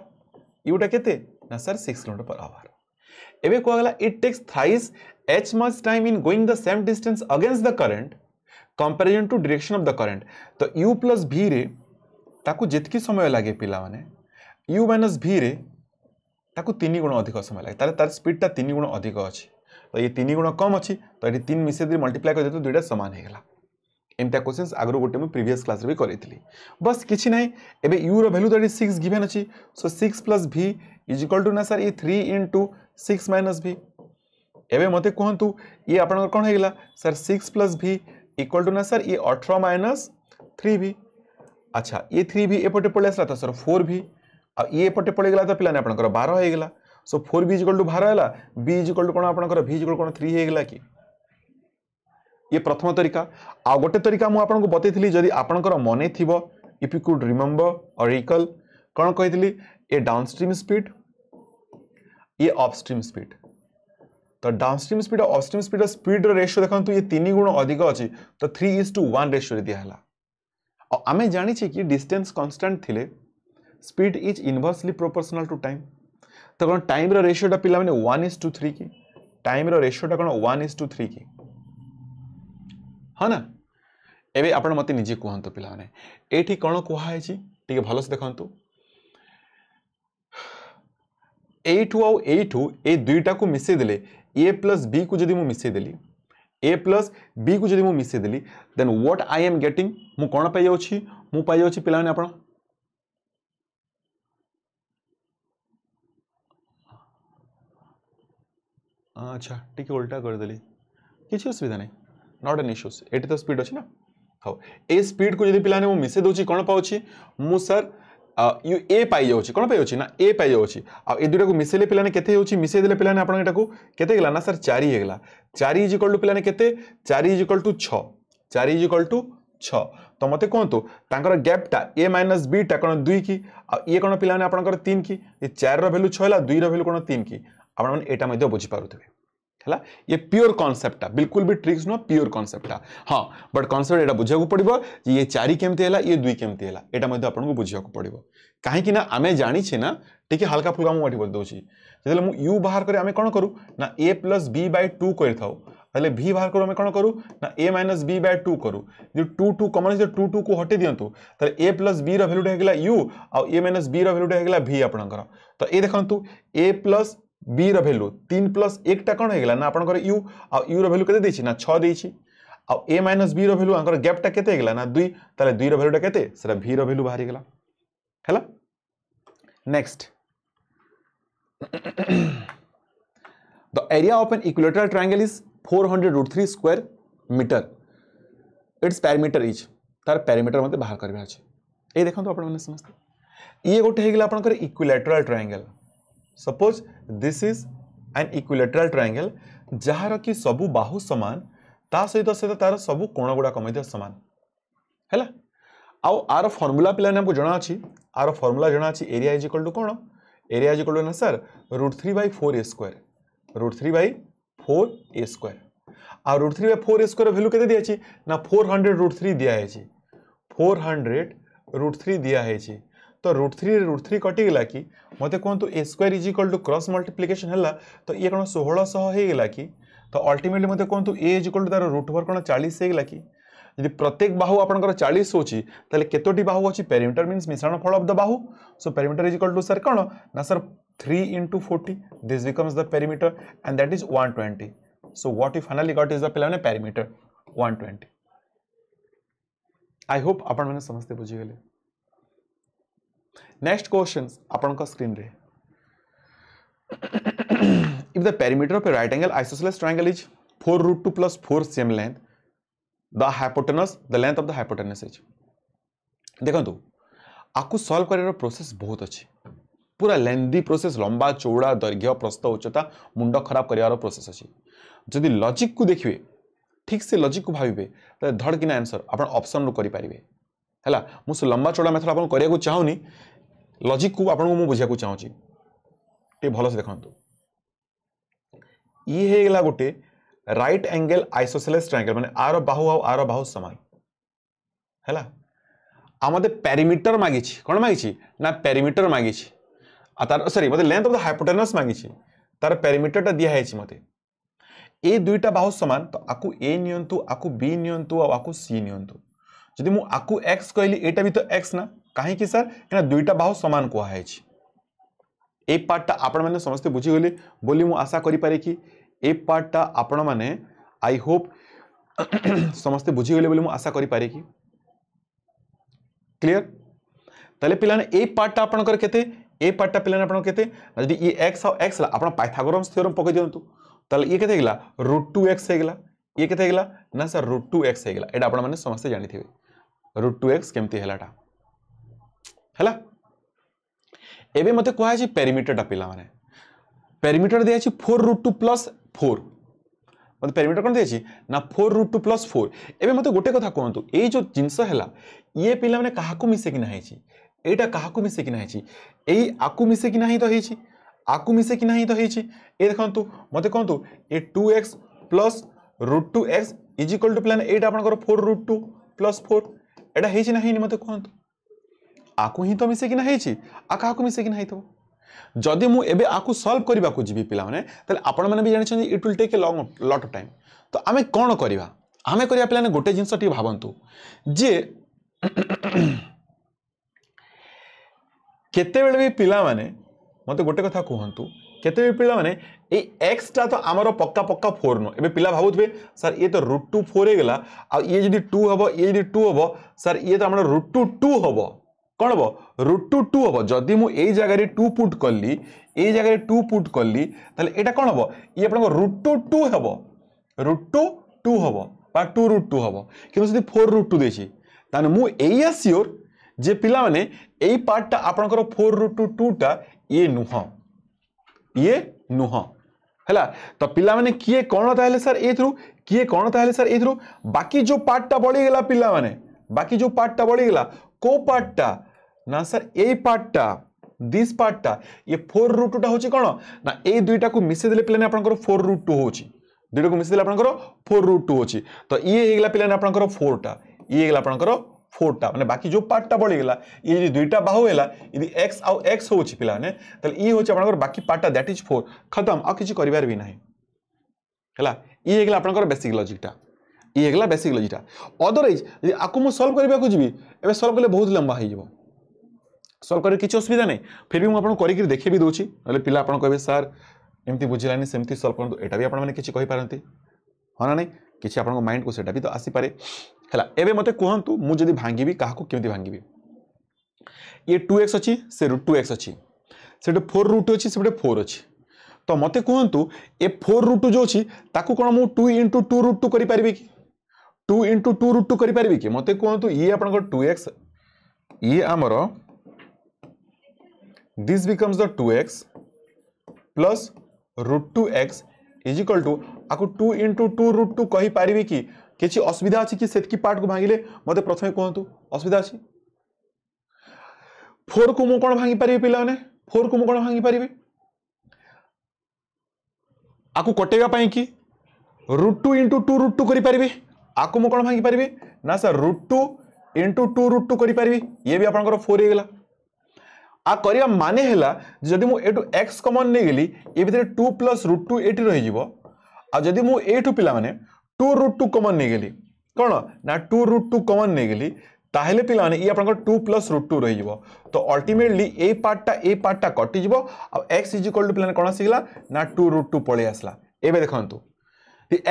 यूटा के सर सिक्स किलोमीटर पर आवर एवं कहला it takes thrice as much time in going the same distance against the current comparison to direction of the current तो यु प्लस भि जितकी समय लगे पाने यु माइनस भि तीन गुण अधिक समय लगे तार तार स्पीडटा तीन गुण अधिक अच्छी तो, तो ये तीन गुण कम अच्छी तो ये तीन मिसेदी मल्टीप्लाए कर दुईटा सामान होगा एमता क्वेश्चन आगे गोटे मुझे प्रिवियस क्लास भी करी बस किसी ना एवं यूर भैल्यू तो ये सिक्स गिभेन अच्छी so six plus V is equal to ना सर ये three into six minus V एवं मत कहतु ये आप कौन होगा सर six plus V equal to ना सर ये अठारह माइनस थ्री भी अच्छा ये थ्री भी एपटे पड़े आसा तो सर फोर भी आपटे पड़े गला तो पिलाने आपंकर बार होगा so four B is equal to बार है बी इज्कल टू कौन आपंकर भी कौन थ्री होगा कि ये प्रथम तरीका आ गोटे तरीका मुझे बतई जदि आपंकर मन थी इफ यू कुड रिमेम्बर और रिकल कौन कही ए स्ट्रीम स्पीड ये स्ट्रीम स्पीड ତ ଡାଉନଷ୍ଟ୍ରିମ୍ ସ୍ପିଡ୍ ଆଉ ଅପଷ୍ଟ୍ରିମ୍ ସ୍ପିଡ୍ ସ୍ପିଡ୍ର ରେସିଓ ଦେଖନ୍ତୁ ଇଏ ତିନି ଗୁଣ ଅଧିକ ଅଛି ତ ଥ୍ରୀ ଇଜ୍ ଟୁ ୱାନ୍ ରେସିଓରେ ଦିଆହେଲା ଆଉ ଆମେ ଜାଣିଛେ କି ଡିଷ୍ଟାନ୍ସ କନଷ୍ଟାଣ୍ଟ ଥିଲେ speed is inversely proportional to time ତ କ'ଣ ଟାଇମ୍ର ରେସିଓଟା ପିଲାମାନେ ୱାନ୍ ଇଜ୍ ଟୁ ଥ୍ରୀ କି ଟାଇମ୍ର ରେସିଓଟା କ'ଣ ୱାନ୍ ଇଜ୍ ଟୁ ଥ୍ରୀ କି ହଁ ନା ଏବେ ଆପଣ ମୋତେ ନିଜେ କୁହନ୍ତୁ ପିଲାମାନେ ଏଇଠି କ'ଣ କୁହାହେଇଛି ଟିକେ ଭଲସେ ଦେଖନ୍ତୁ ଏଇଠୁ ଆଉ ଏଇଠୁ এই ଦୁଇଟାକୁ মিশাই ए प्लस बी को जदि मिसेदेली ए प्लस बी को जदि मिसेदेली then what I am getting मु कौन पाई जाऊँगी मु पाई जाऊँगी पिलाने आपण अच्छा टी उल्टा करदेली किसी असुविधा नहीं नट एन इश्यूज ये तो स्पीड अच्छे ना हाँ ये स्पीड को जब पे मुझे मिसे दौर कौन पाँच मुझ सर यू ए पाई जाऊँ कौन पाई ना ए पाई जाऊँ आ दुटा को मिसेले पे के मिसई दे पे आप केला ना सार चारि होगा चारि इज इक्वाल टू पे के चारि इज इक्वाल टू छ चारि इज इक्वाल टू ছ তো মতো কুহতু তাঁর গ্যাপটা এ মাইনস বিটা কোণ দুই কি আয়ে কোণ পিলা আপনার তিন কি চার ভ্যালু ছ হল দুই ভ্যালু কোণ তিন কি আপনার এটা বুঝিপারুবে है ये प्योर कांसेप्ट बिल्कुल भी ट्रिक्स नो प्योर कांसेप्ट आ बट कनसेप्ट एटा बुझा को ये चार कमी है ये दुई केमते है यहाँ आपको बुझाक को कहीं को पड़िबो ना आमे जानी ना ठीक है हल्का फुल्का मु माटी बोल दो छी यू बाहर करें कौन कोन करू ना A plus B by two करि थाउ भी बाहर करू आमे करू ना ए माइनस बी बाय 2 करू जे 2 टू कॉमन जे 2 2 को हटे दियंतु त तो ए प्लस बी रो यू आ ए माइनस बी रो वैल्यू रहेगला भी आपन तो ये देखंतु ए प्लस বি র ভ্যালু তিন প্লস একটা কোণ হয়ে গেল না আপনার ইউ আউ র ভ্যালু কেতে দিয়েছি না ছ দিয়েছি আউ এ মাইনস বি র ভ্যালু আঙ্কর গ্যাপটা কেতে হয়ে গেল না দুই তাহলে দুই র ভ্যালুটা কেতে সেটা ভি র ভ্যালু বাহারি গেল হল next the area of an equilateral triangle is 400 root 3 square meter its perimeter is তার প্যারিমিটার মধ্যে বাহার করবে আছে এই দেখুন আপনার সমস্ত ইয়ে গোটে হয়ে গেল আপনার equilateral triangle suppose this is an equilateral triangle जार कि सब बाहू सामान सहित सहित तार सब कोण गुड़ाक सामान है आर फर्मूला पे आपको जना आर फर्मूला जना अच्छी एरिया इज इक्वल टू कौन एरिया इज इक्वल टू ना सर root three by four A square root three by four A square आ root three by four A square value के दिखाई फोर हंड्रेड रुट थ्री दिखाई four hundred root three दिखाई तो root three root three कटिगला कि मत कहतु A square is equal to cross multiplication है तो ये कौन षोहश हो कि तो अल्टिमेटली मत कहतु ए इज इक्वाल टू तार रुट वर्क कौन चालीस होगा कि यदि प्रत्येक बाहू आपर चालीस होती कतोटी बाहू अच्छी पेरीमिटर मीनस मिश्रण फल अफ द बाहू so perimeter is equal to सर कौन ना सर three into forty this becomes the perimeter and that is one twenty so what you finally got is the पे perimeter one twenty I hope आप समस्ते बुझीगले next question आपण screen रे if the perimeter of a right angle isosceles triangle is four root two plus four same length the hypotenuse the length of the hypotenuse is देखो तो, आपको solve कर process बहुत अच्छे पूरा लेंदी प्रोसेस लंबा चौड़ा दैर्घ्य प्रस्त उच्चता मुंड खराब कर प्रोसेस अच्छी जदि लजिक को देखिए ठीक से लजिक को भावे धड़किना आंसर आपसन अप्सन रु है लंबा चौड़ा मेथड आप चाहूनी লজিকକୁ ଆପଣଙ୍କୁ ମୁଁ ବୁଝିବାକୁ ଚାହୁଁଛି ଟିକେ ଭଲସେ ଦେଖନ୍ତୁ ଇଏ ହେଇଗଲା ଗୋଟେ ରାଇଟ୍ ଆଙ୍ଗେଲ୍ ଆଇସୋସେଲେସ୍ ଟ୍ରାଙ୍ଗେଲ୍ ମାନେ ଆର ବାହୁ ଆଉ ଆର ବାହୁ ସମାନ ହେଲା আমাদের প্যারিমিটার মাগিছি কোণ মাগিছি না প্যারিমিটার মাগিছি আর তার সরি মতো লেন্থ অফ দ হাইপোটেনাস মাগিছি তার প্যারিমিটরটা দিয়া হয়েছে মতো এই দুইটা বাহু সমান তো আকু এ নিয়ন্তু আকু বি নিয়ন্তু আর আকু সি নিয়ন্তু যদি মু আকু এক্স কহিলি এটা বি তো এক্স না कहीं सर क्या दुईटा बाहू सामान कहुई ये पार्टा आपण मैंने समस्ते बुझीगले बोली आशा करें कि ए पार्टा आपण मैने आई होप समस्ते बुझीगले बोली आशा करें कि क्लीयर तेल पे ए पार्टा आपंकर के पार्टा पे आपत जी ई एक्स आउ एक्स आपड़ पाइथागोरम थीरम पकई दिंतु तेल ये के रुट टू एक्स होगा ये के ना सर रुट टू एक्स होगा ये आपने समस्ते जानते हैं रुट टू एक्स केमती है ହେଲା ଏବେ ମୋତେ କୁହାହେଇଛି ପେରିମିଟରଟା ପିଲାମାନେ ପେରିମିଟର ଦିଆହେଇଛି four root two plus four ମୋତେ ପେରିମିଟର କ'ଣ ଦିଆହେଇଛି ନା four root two plus four ଏବେ ମୋତେ ଗୋଟେ କଥା କୁହନ୍ତୁ ଏଇ ଯେଉଁ ଜିନିଷ ହେଲା ଇଏ ପିଲାମାନେ କାହାକୁ ମିଶେଇକିନା ହେଇଛି ଏଇଟା କାହାକୁ ମିଶେଇକିନା ହେଇଛି ଏଇ ଆକୁ ମିଶେଇକିନା ହିଁ ତ ହେଇଛି ଆକୁ ମିଶେଇକିନା ହିଁ ତ ହେଇଛି ଏ ଦେଖନ୍ତୁ ମୋତେ କୁହନ୍ତୁ A two X plus root two X is equal to ପ୍ଲାନ୍ ଏଇଟା ଆପଣଙ୍କର four root two plus four ଏଇଟା ହେଇଛି ନା ହେଇନି ମୋତେ କୁହନ୍ତୁ আকু হি তো মিশিকি না হয়েছি আ কাহাকু মিশিকি না হইতো যদি মু এবে আকু সলভ করিবাকু যিবি পিলা মানে তাহলে আপন মানে বি জানিছেন it will take a long lot of time তো আমি কোন করিবা আমি করিবা পিলানে গোটে জিনিস টি ভাবন্তু যে কেতেবেলে বি পিলা মানে মতে গোটে কথা কুহন্তু কেতেবে পিলা মানে এই এক্সটা তো আমার পক্কা পক্কা ফোর নু এবে পিলা ভাবুবে স্যার ইয়ে তো রুট টু ফোর হয়ে গেলা আর ইয়ে যদি টু হব ইয়ে যদি টু হব স্যার ইয়ে তো আমার রুট টু টু হব କ'ଣ ହେବ ରୁଟ୍ ଟୁ ଟୁ ହେବ ଯଦି ମୁଁ ଏଇ ଜାଗାରେ ଟୁ ପୁଟ୍ କଲି ଏଇ ଜାଗାରେ ଟୁ ପୁଟ୍ କଲି ତାହେଲେ ଏଇଟା କ'ଣ ହେବ ଇଏ ଆପଣଙ୍କ ରୁଟ୍ ଟୁ ଟୁ ହେବ ରୁଟ୍ ଟୁ ଟୁ ହେବ ବା ଟୁ ରୁଟ୍ ଟୁ ହେବ କିନ୍ତୁ ଯଦି ଫୋର୍ ରୁଟ୍ ଟୁ ଦେଇଛି ତାହେଲେ ମୁଁ ଏଇଆ ସିଓର୍ ଯେ ପିଲାମାନେ ଏଇ ପାର୍ଟଟା ଆପଣଙ୍କର ଫୋର୍ ରୁଟ୍ ଟୁ ଟୁଟା ଇଏ ନୁହଁ ଇଏ ନୁହଁ ହେଲା ତ ପିଲାମାନେ କିଏ କ'ଣ ତାହେଲେ ସାର୍ ଏଇଥିରୁ କିଏ କ'ଣ ତାହେଲେ ସାର୍ ଏଇଥିରୁ ବାକି ଯେଉଁ ପାର୍ଟଟା ବଳିଗଲା ପିଲାମାନେ ବାକି ଯେଉଁ ପାର୍ଟଟା ବଳିଗଲା କେଉଁ ପାର୍ଟଟା না স্যার এই পার্টটা দিস পার্টটা ইয়ে ফোর রুট টুটা হচ্ছে কোণ না এই দুইটাকে মিশাই দেলে পিলানে আপনার ফোর রুট টু হচ্ছে দুইটাকে মিশাই দেলে আপনার ফোর রুট টু হচ্ছে তো ইয়ে হয়ে পিলানে আপনার ফোরটা ইয়ে হয়ে আপনার ফোরটা মানে বাকি যে পার্টটা বড়িগলা ইয়ে যদি দুইটা বাহু হল যদি এক্স আউ এক্স হচ্ছে পিলানে তাহলে ইয়ে হচ্ছে আপনার বাকি পার্টটা দ্যাট ইজ ফোর খতম আর কিছু করবার বি না ହେଲା ଇଏ ହେଇଗଲା ଆପଣଙ୍କର ବେସିକ୍ ଲଜିକ୍ଟା ଇଏ ହେଇଗଲା ବେସିକ୍ ଲଜିକ୍ଟା ଅଦରୱାଇଜ୍ ଯଦି ଆକୁ ମୁଁ ସଲ୍ଭ କରିବାକୁ ଯିବି ଏବେ ସଲ୍ଭ କଲେ ବହୁତ ଲମ୍ବା ହେଇଯିବ ସଲ୍ଭ କରିକି କିଛି ଅସୁବିଧା ନାହିଁ ଫିର୍ ବି ମୁଁ ଆପଣଙ୍କୁ କରିକି ଦେଖେଇ ବି ଦେଉଛି ନହେଲେ ପିଲା ଆପଣ କହିବେ ସାର୍ ଏମିତି ବୁଝିଲାନି ସେମିତି ସଲ୍ଭ କରନ୍ତୁ ଏଇଟା ବି ଆପଣମାନେ କିଛି କହିପାରନ୍ତି ହଁ ନା ନାହିଁ କିଛି ଆପଣଙ୍କ ମାଇଣ୍ଡକୁ ସେଇଟା ବି ତ ଆସିପାରେ ହେଲା ଏବେ ମୋତେ କୁହନ୍ତୁ ମୁଁ ଯଦି ଭାଙ୍ଗିବି କାହାକୁ କେମିତି ଭାଙ୍ଗିବି ଇଏ ଟୁ ଏକ୍ସ ଅଛି ସେ ରୁଟ୍ ଟୁ ଏକ୍ସ ଅଛି ସେଠି ଫୋର୍ ରୁଟ୍ ଅଛି ସେପଟେ ଫୋର୍ ଅଛି ତ ମୋତେ କୁହନ୍ତୁ ଏ ଫୋର୍ ରୁଟ୍ ଟୁ ଯେଉଁ ଅଛି ତାକୁ କ'ଣ ମୁଁ two into two root two କରିପାରିବି କି two into two root two କରିପାରିବି କି ମୋତେ କୁହନ୍ତୁ ଇଏ ଆପଣଙ୍କର ଟୁ ଏକ୍ସ ଇଏ ଆମର this becomes the 2x plus root 2x is equal two आपको two into two root two कही पारी भी असुविधा अच्छी से पार्ट को भांगी ले मतलब प्रथम कहतु असुविधा अच्छी फोर को मुकोण भांगी पारि पे फोर को मुकोण भांगी पारी भी आपको कटेगा पाएं की टू 2 टू 2 root 2 करी पारी भी भांगी पारी ना सर root two into two root two करी ये भी आप अंकरों 4 आ कर माने है जदि मुझे यू एक्स कमन नहींगली ये भितर टू प्लस रुट टू ये रही आदि मुझे पाने टू रुट टू कमन नहींगली कौन ना टू रुट टू कमन नहींगली ताहले पे आप टू प्लस रुट टू रही तो अल्टिमेटली ये पार्टा ये पार्टा कटिज एक्स इज टू पे कौन आसगला ना टू रुट टू पलि आसला एवं देखु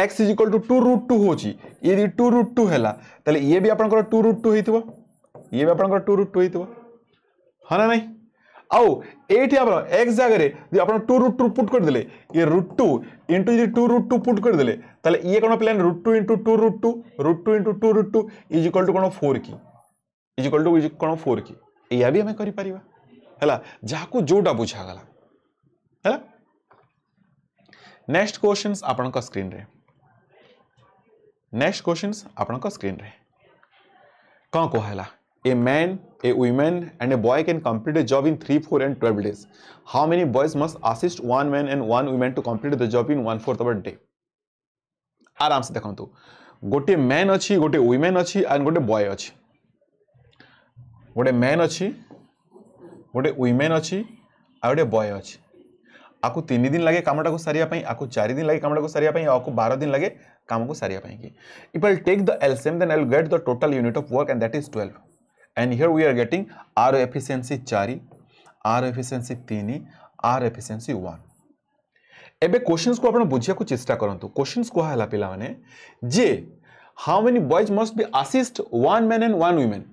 X is to two root two हो ये टू रुट टू है ये भी आप टू रुट टू हो ये भी आप टू रुट टू हो हाँ ना नहीं আও এইটি আমার এক্স জায়গায় যদি আপনার টু রুট টু পুট করে দিলে এ রুট টু ইন্টু যদি টু রুট টু পুট করে দিলে তাহলে ইয়ে কোনো প্ল্যান root two into two root two root two into two root two is equal to কোনো ফোর কি ইজ ইকাল টু ইজ কোনো ফোর কি এইয়া বি আমি করিপার হ্যাঁ যাকে যেটা বুঝাগলা হ্যাঁ नेक्स्ट क्वेश्चन आपण स्क्रीन रे नेक्स्ट क्वेश्चन आपण स्क्रीन रे कौन कहला a man a woman and a boy can complete a job in three four and twelve days how many boys must assist one man and one woman to complete the job in one fourth of a day आराम से देखो तो। गोटे man अच्छी गोटे women अच्छी and गोटे boy अच्छी गोटे मैन अच्छी गोटे वुमेन अच्छी आ गए बॉय अच्छी आपको तीन दिन लगे कमटा को सारे आपको चार दिन लगे कम को सारे आपको बार दिन लगे काम को सारे if I take the LCM then I will get the total unit of work and that is twelve and here we are getting R efficiency 4, R efficiency 3, R efficiency 1. एबे क्वेश्चंस को आपण बुझिया को चेष्टा करंतु क्वेश्चंस को हाला पिला माने जे how many boys must be assist one man and one woman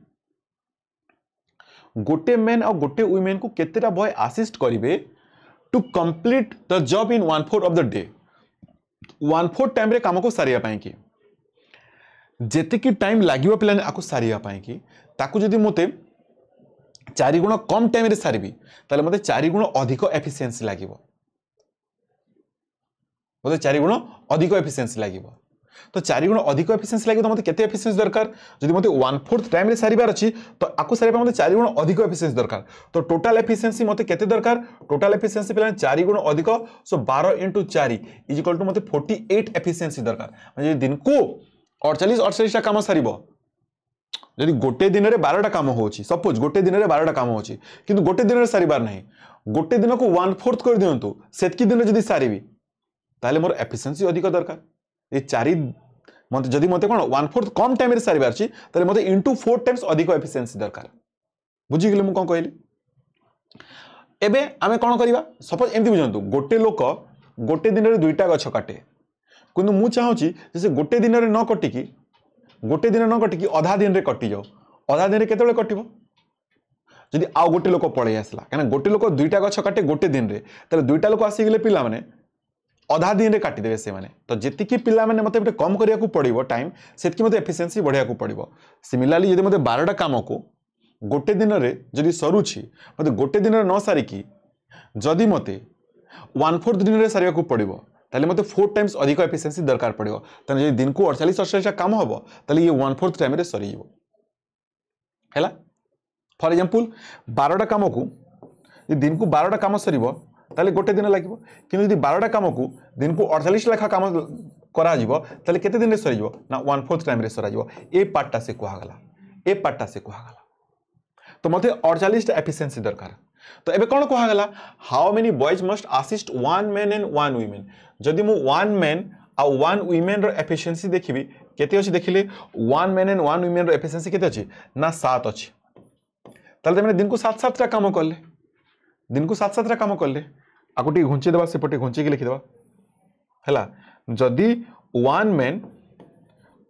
गोटे मैन और गोटे वुमेन को केतेटा बॉय असिस्ट करिवे to complete the job in 1/4 of the day 1/4 time रे काम को सारिया पाए कि की टाइम लागिवो पिला ने आको सारिया पाई सारे ତାକୁ ଯଦି ମୋତେ ଚାରି ଗୁଣ କମ୍ ଟାଇମ୍ରେ ସାରିବି ତାହେଲେ ମୋତେ ଚାରି ଗୁଣ ଅଧିକ ଏଫିସିଏନ୍ସି ଲାଗିବ ମୋତେ ଚାରି ଗୁଣ ଅଧିକ ଏଫିସିଏନ୍ସି ଲାଗିବ ତ ଚାରି ଗୁଣ ଅଧିକ ଏଫିସିଏନ୍ସି ଲାଗିବ ତ ମୋତେ କେତେ ଏଫିସିଏନ୍ସି ଦରକାର ଯଦି ମୋତେ ୱାନ୍ ଫୋର୍ଥ ଟାଇମ୍ରେ ସାରିବାର ଅଛି ତ ଆକୁ ସାରିବା ମୋତେ ଚାରି ଗୁଣ ଅଧିକ ଏଫିସିଏନ୍ସି ଦରକାର ତ ଟୋଟାଲ୍ ଏଫିସିଏନ୍ସି ମୋତେ କେତେ ଦରକାର ଟୋଟାଲ୍ ଏଫିସିଏନ୍ସି ପିଲାମାନେ ଚାରି ଗୁଣ ଅଧିକ ସୋ ବାର ଇଣ୍ଟୁ ଚାରି ଇଜିକାଲ୍ ଟୁ ମୋତେ ଫୋର୍ଟି ଏଇଟ୍ ଏଫିସିଏନ୍ସି ଦରକାର ମାନେ ଯଦି ଦିନକୁ ଅଡ଼ଚାଳିଶ ଅଡ଼ଚାଳିଶଟା କାମ ସାରିବ ଯଦି ଗୋଟେ ଦିନରେ ବାରଟା କାମ ହେଉଛି ସପୋଜ୍ ଗୋଟେ ଦିନରେ ବାରଟା କାମ ହେଉଛି କିନ୍ତୁ ଗୋଟେ ଦିନରେ ସାରିବାର ନାହିଁ ଗୋଟେ ଦିନକୁ ୱାନ୍ ଫୋର୍ଥ କରିଦିଅନ୍ତୁ ସେତିକି ଦିନ ଯଦି ସାରିବି ତାହେଲେ ମୋର ଏଫିସିଏନ୍ସି ଅଧିକ ଦରକାର ଏ ଚାରି ମୋତେ ଯଦି ମୋତେ କ'ଣ ୱାନ୍ ଫୋର୍ଥ କମ୍ ଟାଇମ୍ରେ ସାରିବାର ଅଛି ତାହେଲେ ମୋତେ ଇଣ୍ଟୁ ଫୋର୍ ଟାଇମ୍ସ ଅଧିକ ଏଫିସିଏନ୍ସି ଦରକାର ବୁଝିଗଲେ ମୁଁ କ'ଣ କହିଲି ଏବେ ଆମେ କ'ଣ କରିବା ସପୋଜ୍ ଏମିତି ବୁଝନ୍ତୁ ଗୋଟେ ଲୋକ ଗୋଟେ ଦିନରେ ଦୁଇଟା ଗଛ କାଟେ କିନ୍ତୁ ମୁଁ ଚାହୁଁଛି ଯେ ସେ ଗୋଟେ ଦିନରେ ନ କଟିକି ଗୋଟେ ଦିନ ନ କଟିକି ଅଧା ଦିନରେ କଟିଯାଉ ଅଧା ଦିନରେ କେତେବେଳେ କଟିବ ଯଦି ଆଉ ଗୋଟେ ଲୋକ ପଳେଇ ଆସିଲା କାହିଁକିନା ଗୋଟେ ଲୋକ ଦୁଇଟା ଗଛ କାଟେ ଗୋଟେ ଦିନରେ ତାହେଲେ ଦୁଇଟା ଲୋକ ଆସିଗଲେ ପିଲାମାନେ ଅଧା ଦିନରେ କାଟିଦେବେ ସେମାନେ ତ ଯେତିକି ପିଲାମାନେ ମୋତେ ଗୋଟେ କମ୍ କରିବାକୁ ପଡ଼ିବ ଟାଇମ୍ ସେତିକି ମୋତେ ଏଫିସିଏନ୍ସି ବଢ଼େଇବାକୁ ପଡ଼ିବ ସିମିଲାରଲି ଯଦି ମୋତେ ବାରଟା କାମକୁ ଗୋଟେ ଦିନରେ ଯଦି ସରୁଛି ମୋତେ ଗୋଟେ ଦିନରେ ନ ସାରିକି ଯଦି ମୋତେ ୱାନ୍ ଫୋର୍ଥ ଦିନରେ ସାରିବାକୁ ପଡ଼ିବ তাহলে মতো ফোর টাইমস অধিক এফিসিয়েন্সি দরকার পড়ব তাহলে যদি দিনকু অড়চাশ অড়চাশটা কাম হব তাহলে ইয়ে ওয়ান ফোর্থ টাইমে সরিযোগ হল ফর এক্সাম্পল বারোটা কামকু যদি দিনকু বারোটা কাম সরব তাহলে গোটে দিন লাগবে কিন্তু যদি বারোটা কামকু দিনকু অড়চাশ লেখা কাম করা তাহলে কেতে দিনে সরিযোগ না ওয়ান ফোর্থ টাইমে সরাযোগ এ পার্টটা সে কুহগলা এ পার্টটা সে কুহগলা তো মতো অড়চাশটা এফিসিয়েন্সি দরকার তো এবে কোণ কুহগলা how many boys must assist one men and one women যদি মু ওয়ান মেন আউ ওয়ান উইমেনর এফিসিয়েন্সি দেখিবি কেতে অছি দেখিলে ওয়ান মেন এন্ড ওয়ান উইমেনর এফিসিয়েন্সি কেতে অছি না 7 অছি তাহলে তুমি দিনকু 7 7 টা কাম করলে দিনকু 7 7 টা কাম করলে আকু টি ঘুঞ্চি দেবা সেপটে ঘুঞ্চি কি লিখি দেবা হেলা যদি ওয়ান মেন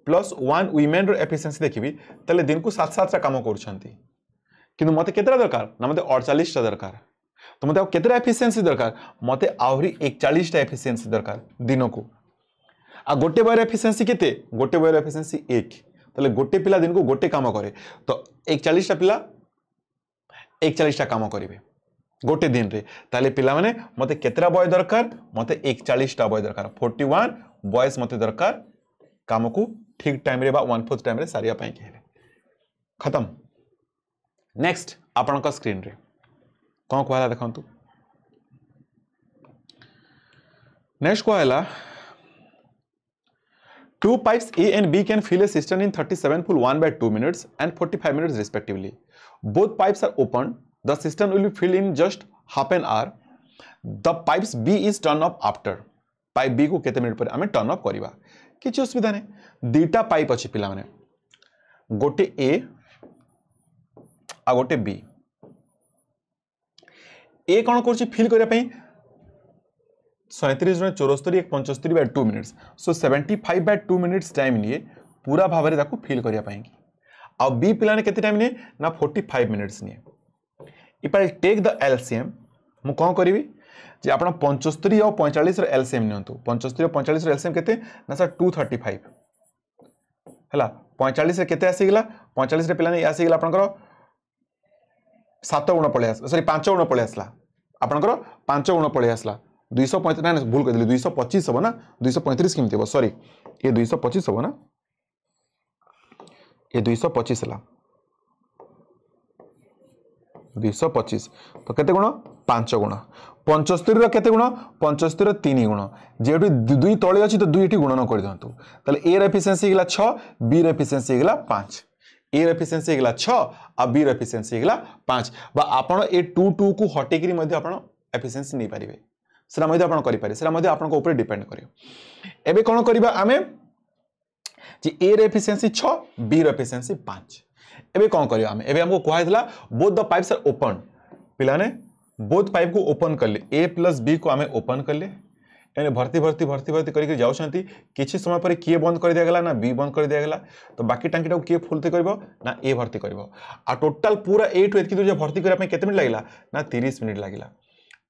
প্লস ওয়ান উইমেনর এফিসিয়েন্সি দেখিবি তাহলে দিনকু 7 7 টা কাম করছন্তি କିନ୍ତୁ ମୋତେ କେତେଟା ଦରକାର ନା ମୋତେ ଅଡ଼ଚାଳିଶଟା ଦରକାର ତ ମୋତେ ଆଉ କେତେଟା ଏଫିସିଏନ୍ସି ଦରକାର ମୋତେ ଆହୁରି এফিসিয়েন্সি ଏଫିସିଏନ୍ସି ଦରକାର ଦିନକୁ ଆଉ ଗୋଟେ এফিসিয়েন্সি ଏଫିସିଏନ୍ସି କେତେ ଗୋଟେ ବୟର ଏଫିସିଏନ୍ସି ଏକ তাহলে গোটে পিলা দিনকু গোটে কাম করে তো একচাল্লিশটা পিলা একচাল্লিশটা কাম করবে গোটে দিনরে তাহলে পিলা মানে মতো কেতটা বয় দরকার মতে একচাল্লিশটা বয় দরকার ফোর্টি ওয়ান বয়স মতে দরকার কামকু ঠিক টাইমে বা ওয়ান ফোর্থ টাইমে সারা হলে খতম नेक्स्ट आपण का स्क्रीन रे कौन कहला देखु नेक्स्ट कहला two pipes A and B can fill a system in 37 seven full one by two minutes and 45 five minutes respectively both pipes are open the system will be filled in just half an hour the pipes B is turn off after pipe B को कते minute पर आम turn of करवा किसी असुविधा नहीं दुटा pipe अच्छे पे गोटे ए ଆଉ ଗୋଟେ ବି ଏ କ'ଣ କରୁଛି ଫିଲ୍ କରିବା ପାଇଁ ସଇଁତିରିଶ ଜଣେ ଚଉସ୍ତରୀ ଏକ ପଞ୍ଚସ୍ତରୀ by two minutes so seventy five by two minutes time ନିଏ ପୁରା ଭାବରେ ତାକୁ ଫିଲ୍ କରିବା ପାଇଁକି ଆଉ ବି ପିଲାମାନେ କେତେ ଟାଇମ୍ ନିଏ ନା ଫୋର୍ଟି ଫାଇଭ୍ ମିନିଟ୍ସ ନିଏ if I take the LCM ମୁଁ କ'ଣ କରିବି ଯେ ଆପଣ ପଞ୍ଚସ୍ତରୀ ଆଉ ପଇଁଚାଳିଶର ଏଲ୍ସିଏମ୍ ନିଅନ୍ତୁ ପଞ୍ଚସ୍ତରୀ ଆଉ ପଇଁଚାଳିଶର ଏଲ୍ସିଏମ୍ କେତେ ନା ସାର୍ ଟୁ ଥର୍ଟି ଫାଇଭ୍ ହେଲା ପଇଁଚାଳିଶରେ କେତେ ଆସିଗଲା ପଇଁଚାଳିଶରେ ପିଲାମାନେ ଆସିଗଲା ଆପଣଙ୍କର সাত গুণ পলাই আসলা সরি পাঁচ গুণ পলাই আসলা আপনার পাঁচ গুণ পলাই আসলা দুইশ পঁয়ত্রিশ না ভুল কইলি দুইশ পঁচিশ হব না দুইশ পঁয়ত্রিশ কেমতি হব সরি এ দুইশ পঁচিশ হব না এ দুইশ পঁচিশ হল দুইশ পঁচিশ তো কেতে গুণ পাঁচ গুণ পঞ্চস্তরীর কেতে গুণ পঞ্চস্তরীর তিন গুণ যেটি দুই তলে অছি তো দুই এটি গুণন করে দিও তাহলে এর এফিসিয়েন্সি হয়ে গেলা ছ বির এফিসিয়েন্সি হয়ে গেলা পাঁচ ए एफिसीयसी होगा छ आ बी एफिसीयसी होगा पाँच बा ए टू टू को हटेक एफिसीयसी नहीं पारे से करेंगे से आप डिपेड कर कौन करवा आम ए एफिसीयसी छ बी एफिसीयसी पाँच एवं कौन करवा एवं हमको कहला both the pipes are open पे बोथ पाइप को ओपन कले ए प्लस बी को आम ओपन कले କାହିଁକି ଭର୍ତ୍ତି ଭର୍ତ୍ତି ଭର୍ତ୍ତି ଭର୍ତ୍ତି କରିକି ଯାଉଛନ୍ତି କିଛି ସମୟ ପରେ କିଏ ବନ୍ଦ କରିଦିଆଗଲା ନା ବି ବନ୍ଦ କରିଦିଆଗଲା ତ ବାକି ଟାଙ୍କିଟାକୁ କିଏ ଫୁଲ୍ କରିବ ନା ଏ ଭର୍ତ୍ତି କରିବ ଆଉ ଟୋଟାଲ୍ ପୁରା ଏଇଠୁ ଏତିକି ଦୂର ଭର୍ତ୍ତି କରିବା ପାଇଁ କେତେ ମିନିଟ୍ ଲାଗିଲା ନା ତିରିଶ ମିନିଟ୍ ଲାଗିଲା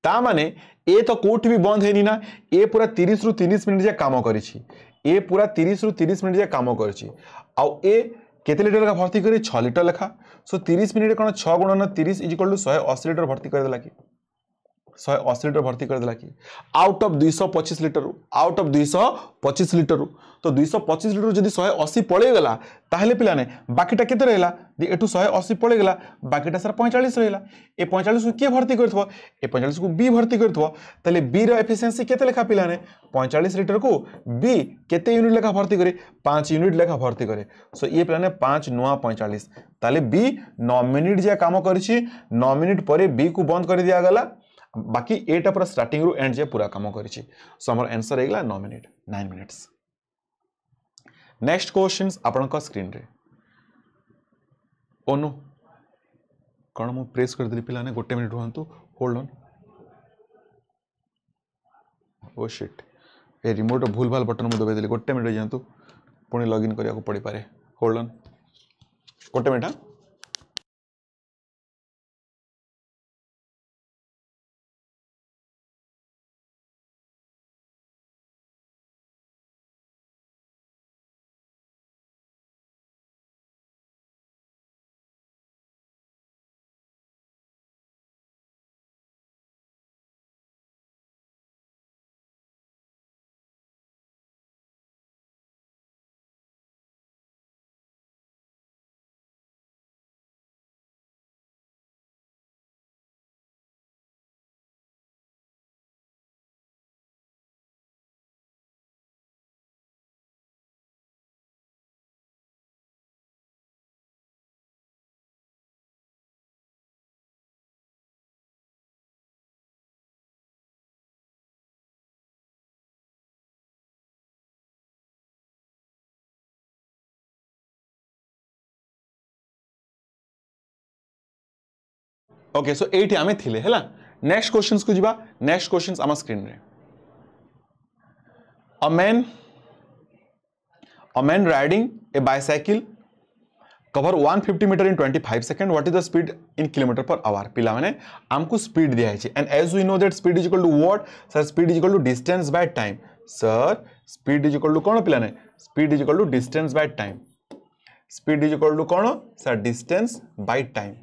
ତା ମାନେ ଏ ତ କେଉଁଠି ବି ବନ୍ଦ ହେଇନି ନା ଏ ପୁରା ତିରିଶରୁ ତିରିଶ ମିନିଟ୍ ଯାଏ କାମ କରିଛି ଏ ପୁରା ତିରିଶରୁ ତିରିଶ ମିନିଟ୍ ଯାଏ କାମ କରିଛି ଆଉ ଏ কেতে লিটর লেখা ভর্তি করে ছ লিটর লেখা সো তিরিশ মিনিটে কোনো ছ গুণন তিরিশ ইজিকল টু শহে অশি লিটর ভর্তি করে দেলা কি शहे अशी लिटर भर्ती कर देला कि आउट अफ दुईश पचीस लिटर आउट अफ दुई पचीस लिटर तो दुई पचीस लिटर जब शहे अशी पलिगला तो पिलाने बाकीटा के यू शहे अशी पलैगला बाकीटा सर पैंतालीस रहा ए को किए भर्ती कर पैंचाश को बी भर्ती करें बी रफिसीयसी के लिखा पाने पैंचाश लिटर को बी के यूनिट लेखा भर्ती कै पाँच यूनिट लेखा भर्ती कै सो ये पाने पाँच नुआ पैंचाश ताल बी नौ मिनिट जै कम कर नौ मिनिट पर बी को बंद कर दिगला बाकी एटा पूरा स्टार्टिंग रु एंड जे पूरा कम करी सो आम आंसर होगा नौ minute nine minutes next question आपण स्क्रीन रे ओनु कौन मुझे प्रेस करदे पे गोटे मिनिट रुहतु होल्ड ऑन ओ शिट ए रिमोट भूल भाल बटन मुझे दबाई गोटे मिनट जातु पुणी लगइन करने को पड़पे होल्ड ऑन गोटे मिनट हाँ ओके सो एटी आम थिले है नेक्स्ट क्वेश्चन को जी नेक्स्ट क्वेश्चन आम स्क्रीन रे a man a man riding a bicycle cover 150 metre in 25 second what is the speed in kilometre per hour पिला मैंने आमको स्पीड दिया है and as we know that speed is equal to what sir speed is equal to distance by time sir speed is equal to कौन पिलाने speed is equal to distance by time speed is equal to कौन sir distance by time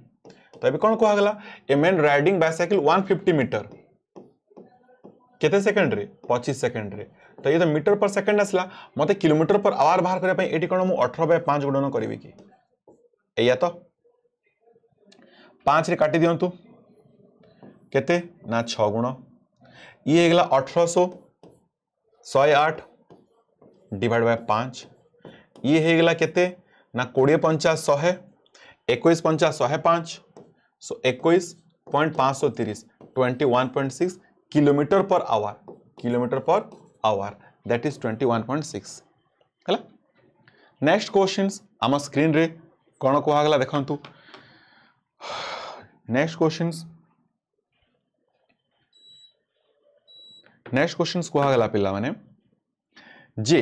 तो ये कौन कहगला a men riding bicycle one fifty metre केते second रे पचीस सेकंड रे तो ये तो मीटर पर सेकेंड आसला मत किलोमीटर पर आवर बाहर करने ये कौन मुझे अठर बाय पाँच गुणन करी कि या तो पाँच काटि दिंतु के छुण ये है अठरश शहे आठ डिड बाय पाँच ये है के कोड़े पंचाश शहे एक पंचाश शहे पाँच सो एक पॉइंट पांच सौ तीस twenty one point six kilometre per hour kilometre per hour that is twenty one point six है नेक्स्ट क्वेश्चन आम स्क्रीन रे कौन कहला देखु नेक्स्ट क्वेश्चन नेक्स्ट क्वेश्चन कहला पिला मैंने जे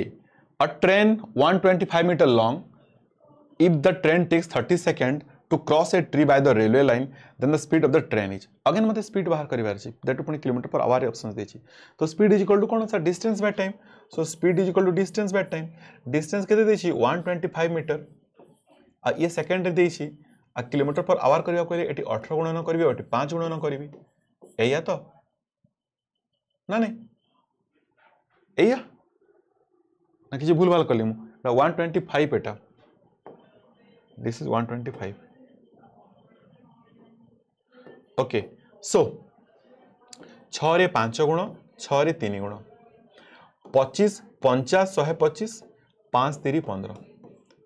a train 125 metre long if the train takes 30 second to cross a tree by the railway line then the speed of the train is again मतलब स्पीड बाहर करेंट पुणी किलोमीटर पर आवर अप्सन देती तो स्पीड इज इक्वल टू कौन sir distance by time so speed is equal to distance by time distance के one twenty five metre आ ये सेकेंड्रे दे किलोमीटर पर आवर करवाक ये अठर गुणन करी और पाँच गुणन करी या तो ना नहीं या ना कि भूल भाल कली मुझे वन ट्वेंटी फाइव एटा this is one twenty five okay so ଛଅରେ ପାଞ୍ଚ ଗୁଣ ଛଅରେ ତିନି ଗୁଣ ପଚିଶ ପଞ୍ଚାଶ ଶହେ ପଚିଶ ପାଞ୍ଚ ତିରି ପନ୍ଦର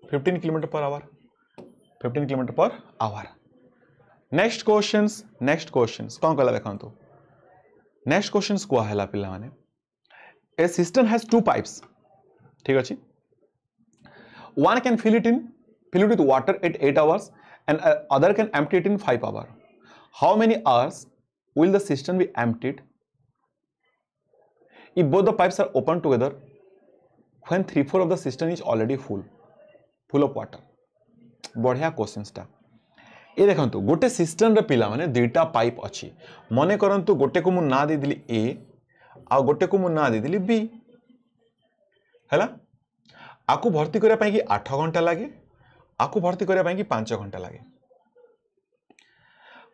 fifteen kilometre per hour fifteen kilometre per hour next questions next questions କ'ଣ କହିଲା ଦେଖନ୍ତୁ ନେକ୍ସଟ କ୍ୱେଶ୍ଚନ୍ସ କୁହାହେଲା ପିଲାମାନେ a system has two pipes ଠିକ୍ ଅଛି one can fill it in fill it with water at eight hours and other can empty it in five hour how many hours will the system be emptied if both the pipes are open together when 3-4 of the system is already full, full of water? বঢ়িয়া কোশ্চিনসটা এ দেখন্তু গোটে সিস্টমরে পিলামানে দুইটা pipe অছি মনে করন্তু গোটেকু মু না দেইদিলি এ আউ গোটেকু মু না দেইদিলি বি হেলা আকু ভর্তি করিবা পাই কি 8 ঘন্টা লাগে আকু ভর্তি করিবা পাই কি 5 ঘন্টা লাগে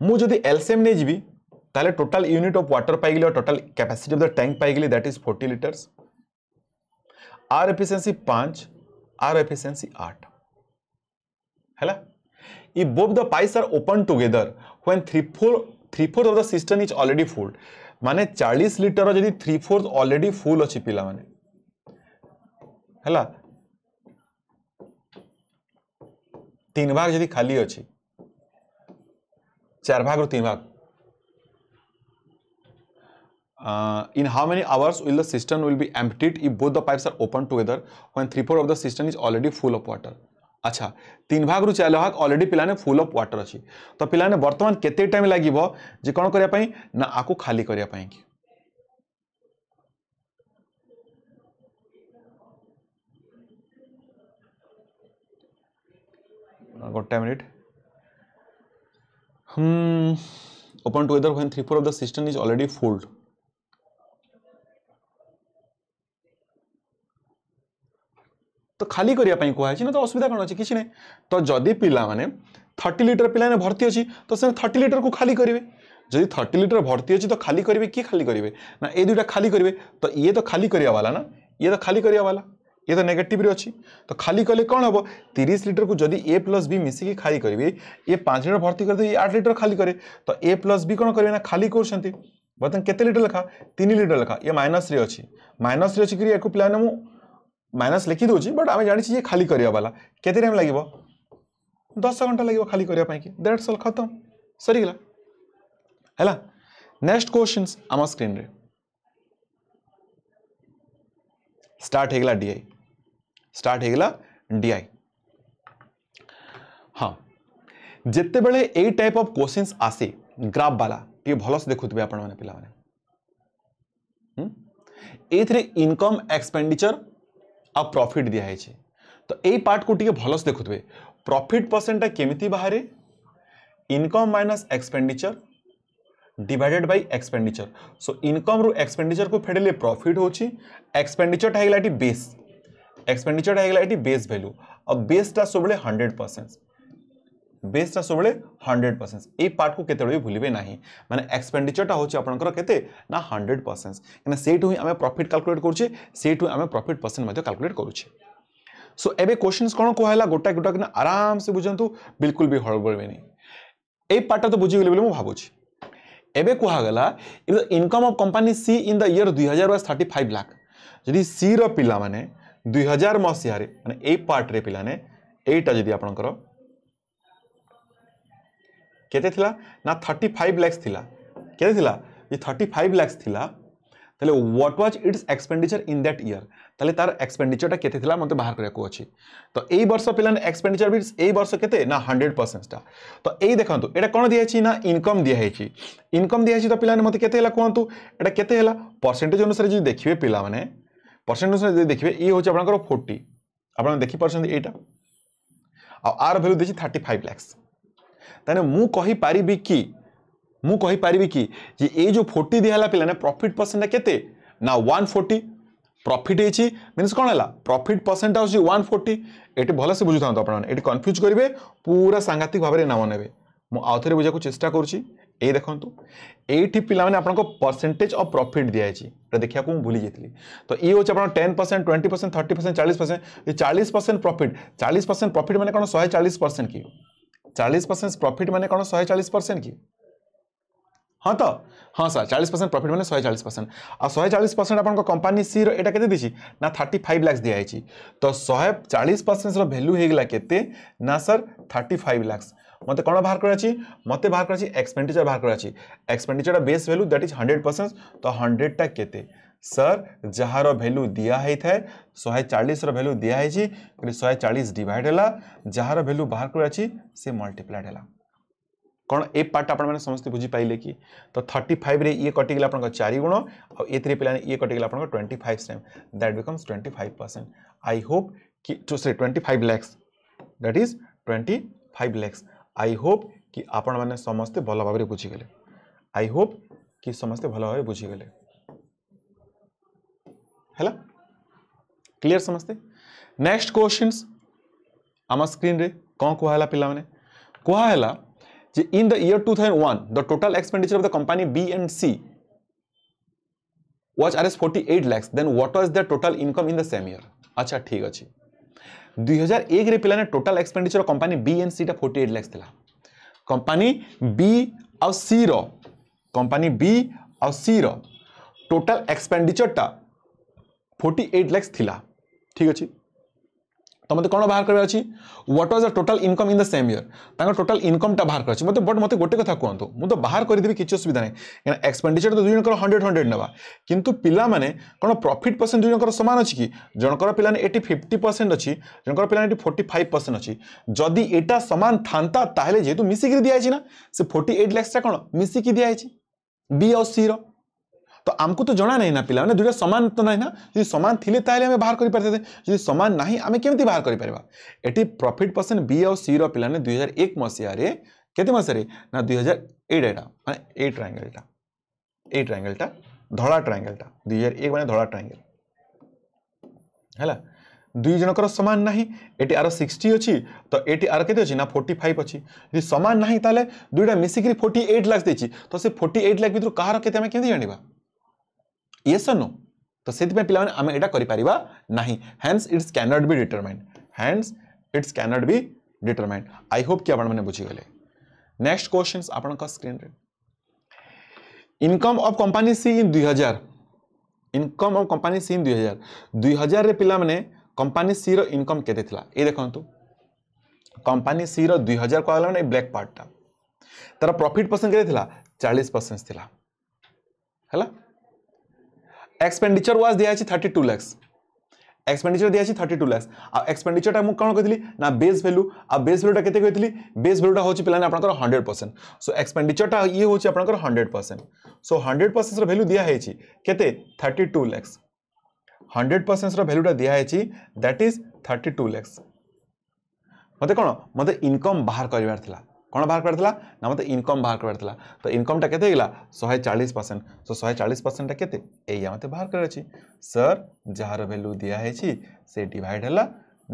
मुझे एलसीएम नहीं जी तेल टोटाल यूनिट अफ व्टर पाइली और टोटाल कैपासीट द टैंक पाइली that is forty litres are efficiency पांच आर एफिसीयसी आठ है both the pipes are open together when three four three fourth of the system is already full मान चालीस litre जब three fourth already full अच्छी पे है तीन भाग जी खाली अच्छी चार भाग तीन भाग in how many hours will the system will be emptied if both the pipes are open together when three four of the system is already full of water अच्छा तीन भाग रू चार भाग ऑलरेडी पिलाने फुल ऑफ वाटर अच्छी तो पिलाने वर्तमान के टाइम लगे जे कौन करने ना आपको खाली करने गोटे minute hmm, open to when 3 4 of the system is already तो खाली करने कहुच ना तो असुविधा कौन अच्छे किसी ना तो जदि पाने थर्टी लिटर पे भर्ती अच्छी तो से थर्टी लिटर को खाली करेंगे जदि थर्टी लिटर भर्ती अच्छी तो खाली करेंगे किए खाली करेंगे ना ये दुटा खाली करेंगे तो ये तो खाली करने वाला ना ये तो खाली करने वाला ये तो नेगेटिव अच्छी तो खाली कले कौन हम तीस लिटर को जदि ए प्लस बी मिसिकी खाली करेंगे ये पाँच लिटर भर्ती कर ये आठ लिटर खाली करे तो ए प्लस बी कौन करेंगे ना खाली कर बर्तमान केते लिटर लेखा तीन लिटर लेखा ये माइनस रे अच्छी माइनस रे अच्छी कि प्लान मुझे माइनस लिखिदे बट आम जानी ये खाली करवाला के टाइम लगे दस घंटा लगे खाली करवाई देट सल खत्म सरीगला है नेक्स्ट क्वेश्चन आम स्क्रीन रे स्टार्ट होगा डीआई ಸ್ಟಾರ್ಟ್ ಹೇಗಿಲ್ಲ ಡಿ ಐ ಹಾಂ ଯେତେବେଳେ ଏଇ ଟାଇପ୍ ଅଫ୍ କୋଶ୍ଚିନ୍ସ ଆସେ ଗ୍ରାଫ୍ ବାଲା ଟିକେ ଭଲସେ ଦେଖୁଥିବେ ଆପଣମାନେ ପିଲାମାନେ ଏଇଥିରେ ଇନକମ୍ ଏକ୍ସପେଣ୍ଡିଚର ଆଉ ପ୍ରଫିଟ୍ ଦିଆହେଇଛି ତ ଏଇ ପାର୍ଟକୁ ଟିକେ ଭଲସେ ଦେଖୁଥିବେ ପ୍ରଫିଟ୍ ପରସେଣ୍ଟଟା କେମିତି ବାହାରେ income minus expenditure divided by expenditure so income রু এক্সপেন্ডিচর কু ফেড়লে প্রফিট হচ্ছে এক্সপেন্ডিচরটা হয়ে গেল এটি বেস एक्सपेंडिचर रहेगा ये बेस भैल्यू अब बेसटा सबुले हंड्रेड परसेंट বেসটা সবুলে হন্ড্রেড পরসেন্ট এই পার্টক কেতবে ভুলবে না মানে এক্সপেডিচরটা হচ্ছে আপনার কেতে না হন্ড্রেড পরসেন্ট কিনা সেইটু হি আমি প্রফিট ক্যালকুলেট করছে সেইটু আমি প্রফিট পরসেন্ট ক্যালকুলেট করছে সো এবে কোশ্চিন্স কোণ কুহলা গোটা গোটা কিনা আরামসে বুঝতু বিলকুল বি হড়বড়বেনি এই পার্টটা তো বুঝিগলে বলে মু ভাবুছি এবে কুহলা income of company C in the year দুই হাজার থার্টি ফাইভ লাখ যদি সি র পিলা মানে ଦୁଇ ହଜାର ମସିହାରେ ମାନେ ଏଇ ପାର୍ଟରେ ପିଲାମାନେ ଏଇଟା ଯଦି ଆପଣଙ୍କର କେତେ ଥିଲା ନା ଥର୍ଟି ଫାଇଭ୍ ଲାକ୍ସ ଥିଲା କେତେ ଥିଲା ଯଦି ଥର୍ଟି ଫାଇଭ୍ ଲାକ୍ସ ଥିଲା তাহলে what was its expenditure in that year তাহলে তার এক্সপেন্ডিচরটা কেতে লা মতো বাহার করা অছি তো এই বর্ষ পিলা এক্সপেন্ডিচর বিটস এই বর্ষ কেতে না হন্ড্রেড পরসেন্টটা তো এই দেখুন এটা কোণ দিয়েছি না ইনকম দিয়েছি ইনকম দিয়েছি তো পিলা মতো কেতে হল কুহতু এটা কেতে হল পরসেটেজ অনুসারে যদি দেখবে পিলা মানে परसेंटेज যদি দেখবে ই হচ্ছে আপনার ফোর্টি আপনার দেখিপারছেন এইটা আর ভ্যালু দিয়েছি থার্টি ফাইভ ল্যাক্স তাহলে মু কহিপারি কি মু কহিপারি কি যে এই যে ফোর্টি দিয়েলা পিলানে প্রফিট পরসেন্টটা কেতে না ওয়ান ফোর্টি প্রফিট হয়েছি মিনস কোণ হল প্রফিট পরসেন্টটা হচ্ছে ওয়ান ফোর্টি এটি ভালসে বুঝু থাকে আপনার এটি কনফ্যুজ করবে পুরা সাংঘাতিক ভাবে নাম নেবে মু আউথরে বুঝাকে চেষ্টা করছি ये देखो ये पाने परसेंटेज अफ प्रफिट दिखाई है देखा को भूली जाती तो ये हूँ आप ten percent twenty percent thirty percent चालीस परसेंट चालीस परसेंट प्रफिट चालीस परसेंट प्रफिट मैंने कौन शहे चालीस परसेंट कि चालीस परसेंट प्रफिट मैंने कौन शहे चालीस परसेंट कि हाँ तो हाँ सर चालीस परसेंट प्रफिट मैंने शहे चालीस परसेंट आ शहे चालीस परसेंट आप कंपानी सी रहा के ना थर्टी फाइव लाक्स दिखाई तो शहे चालीस परसेंट रैल्यू होगा के सर थर्टी फाइव लाक्स मतलब कौन बाहर कर मत बाहर कर एक्सपेडिचर बाहर कर expenditure base value that is hundred percent तो हंड्रेडटा के सर जार भैल्यू दिहे शहे चालीस भैल्यू दिखाई शहे चालीस डिवाइड है जार भैल्यू बाहर कर मल्टीप्लाएड है कौन ए पार्ट आपने समस्त बुझीपारे कि तो थर्टी फाइव ये कटिगे आप चार गुण आउ आई पे ये कटिगे आप ट्वेंटी फाइव स्टेम that becomes twenty five percent I hope कि twenty five lakhs that is twenty five lakhs I hope कि आपण मैंने समस्ते भल भाव बुझीगले आई होप कि समस्त भल भाव बुझीगले हेला क्लियर समस्ते नेक्स्ट क्वेश्चन आम स्क्रीन रे कौन कहला पे कहला जे in the year two thousand one the total expenditure of the company B and C was R S forty eight lakhs then what was the total income in the same year अच्छा ठीक अच्छे ଦୁଇହଜାର ଏକରେ ପିଲାମାନେ total expenditure company B and ସିଟା forty eight lakhs ଥିଲା company B ଆଉ ସିର କମ୍ପାନୀ ବି ଆଉ ସିର ଟୋଟାଲ୍ ଏକ୍ସପେଣ୍ଡିଚର୍ଟା ଫୋର୍ଟି ଏଇଟ୍ ଲାକ୍ସ ଥିଲା ଠିକ୍ ଅଛି ତ ମୋତେ କ'ଣ ବାହାର କରିବାର ଅଛି what was a total income in the same year ତାଙ୍କ ଟୋଟାଲ୍ ଇନକମ୍ଟା ବାହାର କରିଛି ମୋତେ ବଟ୍ ମୋତେ ଗୋଟେ କଥା କୁହନ୍ତୁ ମୁଁ ତ ବାହାର କରିଦେବି କିଛି ଅସୁବିଧା ନାହିଁ କାରଣ ଏକ୍ସପେଣ୍ଡିଚର୍ ତ ଦୁଇ ଜଣଙ୍କର ହଣ୍ଡ୍ରେଡ଼ ହଣ୍ଡ୍ରେଡ଼ ନେବା କିନ୍ତୁ ପିଲାମାନେ କ'ଣ ପ୍ରଫିଟ୍ ପରସେଣ୍ଟ ଦୁଇ ଜଣଙ୍କର ସମାନ ଅଛି କି ଜଣଙ୍କର ପିଲାମାନେ ଏଠି ଫିଫ୍ଟି ପରସେଣ୍ଟ ଅଛି ଜଣଙ୍କର ପିଲାମାନେ ଏଠି ଫୋର୍ଟି ଫାଇଭ୍ ପରସେଣ୍ଟ ଅଛି ଯଦି ଏଇଟା ସମାନ ଥାନ୍ତା ତାହେଲେ ଯେହେତୁ ମିଶିକିରି ଦିଆହେଇଛି ନା ସେ ଫୋର୍ଟି ଏଇଟ୍ ଲ୍ୟାକ୍ସଟା କ'ଣ ମିଶିକି ଦିଆହେଇଛି ବି ଆଉ ସିର तो आमको तो जना ना पिला मैंने दुटा सामान तो नहीं ना जो सामान थी ताले बाहर कर परते जो सामान ना आम कमी बाहर करि परबा एटी बी आउ सी रो दुई हजार एक मसीह के केते मस रे ना एट एटा माने ए ट्राएंगलटा ए ट्राएंगलटा टा ट्राएंगलटा दुई हजार एक मैंने धळा ट्राएंगल है দুই জনকর सामान ना ये आर सिक्सटी अच्छी तो ये आर के অছি না ফোর্টি ফাইভ অছি যদি সমান না তাহলে দুইটা মিশিকি ফোর্টি এইট লাখ দিয়েছি তো সে ফোর্টি এইট লাখ ভিতর কাহার কেতে ये सो नो तो से पे आम यहाँ ना hence it's can not be determined hence it's can not be determined I hope कि आप बुझीगले नेक्स्ट क्वेश्चन आपण screen income of company C in दुई हजार income of company C in दुई हजार दुई हजार रे पाने कंपानी सी रनकम के देखु कंपानी सी रुई हजार कह ब्लैक पार्टा तार प्रफिट परसेंट के चालीस परसेंट थी है एक्सपेंडिचर वाज दिखाई थर्टी टू लैक्स एक्सपेंडिचर दिखाई थर्टी टू लैक्स एक्सपेंडिचरटा मुझे कौन कही ना बेस भैल्यू आ बेस भैल्यूटा के कही बेस भैल्यूटा हूँ पे आप हंड्रेड परसेंट सो एक्सपेंडिचरटा ये हूँ आप hundred percent so hundred percent value दिखाई के thirty two lakhs hundred percent रैल्यूटा दिखाई that is thirty two lakhs मत कौन मत इनकम बाहर करार कौन बाहर कर मत इनकम तो बाहर कर तो इनकमटा के शहे चालीस परसेंट तो शहे चालीस परसेंटा के मत बाहर कर सर जार भैल्यू दिखाई से डिवाइड है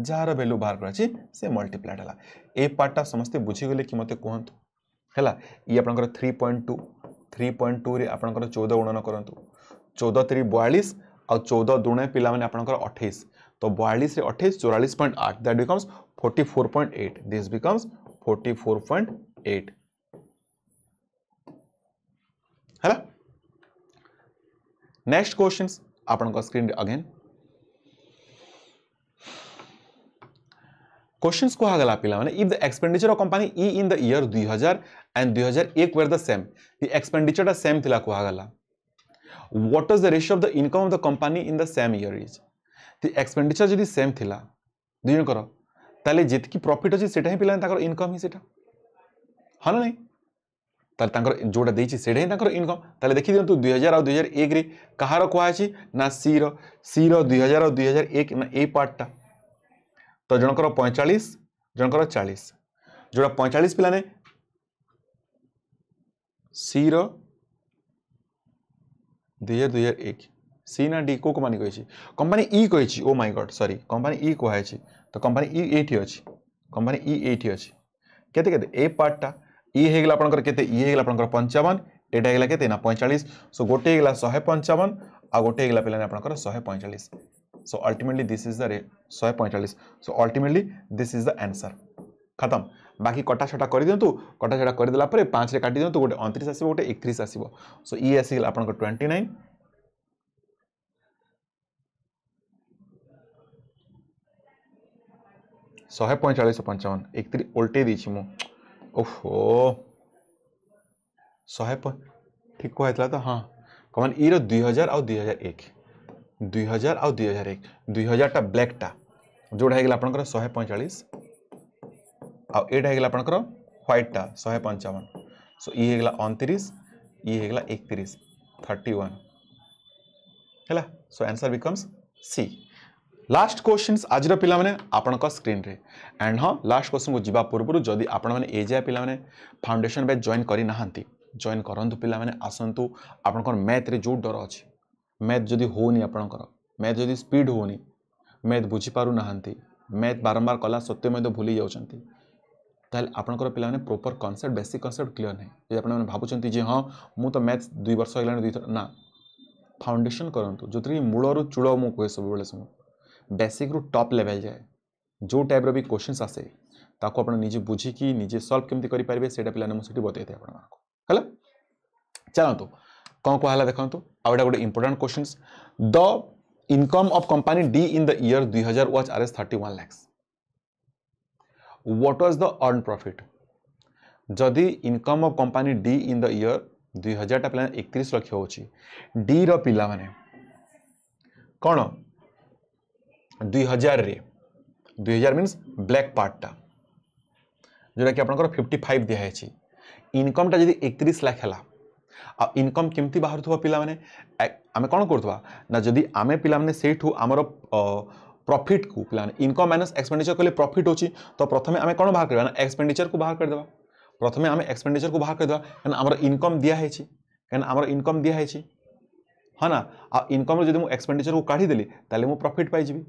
जार भैल्यू बाहर कर मल्टीप्लाइड है ये पार्टा समस्त बुझीगले कि मत कहला तो। ये आप three point two three point two रे आप चौदह गुणन करूँ चौदह तीन बयालीस आ चौदह दुण पे आप अठाई तो बयालीस अठाई चौरालीस पॉइंट आठ that becomes forty four point eight this becomes forty four point eight है ना नेक्स्ट क्वेश्चन आपण को स्क्रीन अगेन क्वेश्चन कहगला पे if the expenditure of company E in the year दुई हजार एंड दुई हजार एक were the same the expenditure same थी कहगला what is the ratio of the income of the company in the same year is the expenditure जदि same थिला दुई कर ताले जितकी प्रॉफिट अछि सेटा ही पिला ताकर इनकम ही सेटा हां ना ताले ताकर जोडा देछि सेडे ताकर इनकम ताले देखि दियंतु 2000 और 2001 रे कहार को आछि ना सी रो सी रो 2000 और 2001 ना ए पार्ट ता त जणकर 45 जणकर 40 जोडा 45 पिला सी रो 2001 सी ना डी को को मानि कहिछि कंपनी ई कहिछि oh my god sorry company E को आछि ତ କମ୍ପାନୀ ଇ ଏଇଠି ଅଛି କମ୍ପାନୀ ଇ ଏଇଠି ଅଛି କେତେ କେତେ ଏ ପାର୍ଟଟା ଇ ହେଇଗଲା ଆପଣଙ୍କର କେତେ ଇ ହେଇଗଲା ଆପଣଙ୍କର ପଞ୍ଚାବନ ଏଇଟା ହେଇଗଲା କେତେ ନା ପଇଁଚାଳିଶ ସୋ ଗୋଟେ ହେଇଗଲା ଶହେ ପଞ୍ଚାବନ ଆଉ ଗୋଟେ ହେଇଗଲା ପିଲାମାନେ ଆପଣଙ୍କର ଶହେ ପଇଁଚାଳିଶ so ultimately this is the ରେ ଶହେ ପଇଁଚାଳିଶ so ultimately this is the answer ଖତମ বাকি কটা ছটা করে দিও কটা ছটা করে দেলা পরে পাঁচরে কাটি দিও গোটে অনত্রিশ আসবে গোটে একত্রিশ আসব সো ই আসিগলা আপনার টোয়েন্টি নাইন शहे पैंचाश पंचावन एक तीर शहे ठीक कह तो हाँ कम इ दुई हजार आ हजार एक दुई हजार आ दुई हजार एक दुई हजार ब्लैकटा जोटा होगा आईटा होगा ह्वैटा शहे पंचावन सो ये अंतीस ये एकतीस थर्टी वन है so answer becomes C last question आज पाने आपण स्क्रीन रे एंड हाँ लास्ट क्वेश्चन को जी पूर्व जदि आपण मैंने पे फाउंडेसन बैच जॉइन करना जॉइन करूँ पे आसतु आपंकर मैथ्रे जो डर अच्छी मैथ जदि होनी आपणकर मैथ जदि स्पीड होनी मैथ बुझीपार मैथ बारंबार कला सत्य तो भूली जाऊँगी ତାହେଲେ ଆପଣଙ୍କର ପିଲାମାନେ concept basic concept concept clear ନାହିଁ ଯଦି ଆପଣମାନେ ଭାବୁଛନ୍ତି ଯେ ହଁ ମୁଁ ତ ମ୍ୟାଥ୍ ଦୁଇ ବର୍ଷ ହେଇଗଲାଣି ଦୁଇଥର ନା ଫାଉଣ୍ଡେସନ୍ କରନ୍ତୁ ଯେଉଁଥିରେ କି ମୂଳରୁ ଚୂଳ ମୁଁ କୁହେ ସବୁବେଳେ बेसिक रू टप लेवल जाए जो टाइप रो भी क्वेश्चन आसे ताको आप निजे बुझिकी निजे सल्व केमती करेंगे से पानी बतई थे आपला चलतु तो, कौन कहला देखो तो? आउ एटा गोटे important question the income of company D in the year दुई was R S thirty one what was the earn profit जदि income of company D in the year दुई हजार टा पे एक लक्ष हो पाने कौन দুই হজারে দুই হাজার মিন্স ব্ল্যাক পার্টটা ଯେଉଁଟାକି ଆପଣଙ୍କର ଫିଫ୍ଟି ଫାଇଭ୍ ଦିଆହେଇଛି ଇନକମ୍ଟା ଯଦି ଏକତିରିଶ ଲାଖ ହେଲା ଆଉ ଇନକମ୍ କେମିତି ବାହାରୁଥିବ ପିଲାମାନେ ଆମେ କ'ଣ କରୁଥିବା ନା ଯଦି ଆମେ ପିଲାମାନେ ସେଇଠୁ ଆମର ପ୍ରଫିଟ୍କୁ ପିଲାମାନେ ଇନକମ୍ ମାଇନସ୍ ଏକ୍ସପେଣ୍ଡିଚର୍ କହିଲେ ପ୍ରଫିଟ୍ ହେଉଛି ତ ପ୍ରଥମେ ଆମେ କ'ଣ ବାହାର କରିବା ନା ଏକ୍ସପେଣ୍ଡିଚର୍କୁ ବାହାର କରିଦେବା ପ୍ରଥମେ ଆମେ ଏକ୍ସପେଣ୍ଡିଚର୍କୁ ବାହାର କରିଦେବା କାରଣ ଆମର ଇନକମ୍ ଦିଆହେଇଛି କାରଣ ଆମର ଇନକମ୍ ଦିଆହେଇଛି ହଁ ନା ଆଉ ଇନକମ୍ରୁ ଯଦି ମୁଁ ଏକ୍ସପେଣ୍ଡିଚର୍କୁ କାଢ଼ିଦେଲି ତାହେଲେ ମୁଁ ପ୍ରଫିଟ୍ ପାଇଯିବି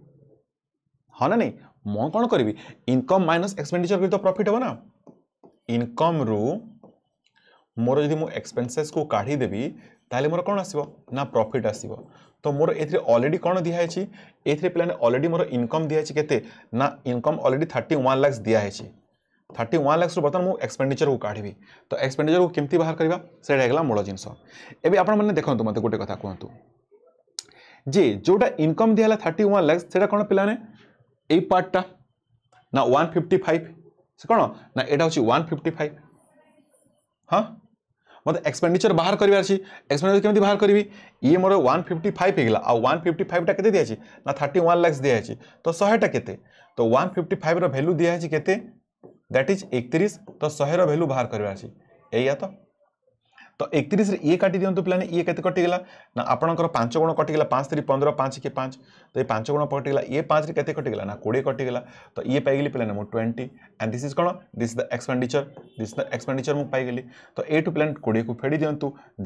हाँ ना नहीं मु कौन करी इनकम माइनस एक्सपेंडिचर करी तो प्रफिट हम इनकम रु मोर जब मुझे को काढ़ीदेवी ताल मोर कौन आसो ना प्रफिट आसो तो मोर ए कौन दिखाई ए पे अलरेडी मोर इनकम दिखाई के ना income already thirty one lakhs दिखाई थर्टी वन लाक्स बर्तमान मुझे एक्सपेडिचर को काढ़ी तो एक्सपेडिचर को कमी तो बाहर करवा से मूल जिन एवं आपने देखते तो मत गोटे कथा कहतु जे जोटा इनकम दिहला थर्टी वन लाख से कौन पे এই পার্টটা না ওয়ান ফিফটি ফাইভ সে কোণ না এটা হচ্ছে ওয়ান ফিফটি ফাইভ হ্যাঁ মতো এক্সপেন্ডিচর বাহার করবার আছে এক্সপেন্ডিচর কেমি বাহার করবি ইয়ে মোটর ওয়ান ফিফটি ফাইভ হয়েগলা আউ ওয়ান ফিফটি ফাইভটা কেতে দিয়েছি না থার্টি ওয়ান ল্যাক্স দিয়েছি তো শহেটা কেতে তো ওয়ান ফিফটি ফাইভর ভ্যালু দিয়েছি কেতে দ্যাট ইজ একত্রিশ তো শহের ভ্যালু বাহার করবার আছে এইয়া তো তো একত্রিশ ইয়ে কাটি দিও পিলা ইয়ে কেতে কটিগলা না আপনার পাঁচ গুণ কটিগলা পাঁচ তিন পনেরো পাঁচ কি পাঁচ তো এই পাঁচ গুণ কটিগলা ইয়ে পাঁচরে কেতে কটিগলা না কোড়ি কটিগলা তো ইয়ে পাইগলি পিলা মু টোয়েন্টি আন্ড দিস ইজ কোণ this the expenditure this the expenditure মু পাইগলি তো এইটু পিলা কোড়িকে ফেড়ি দিও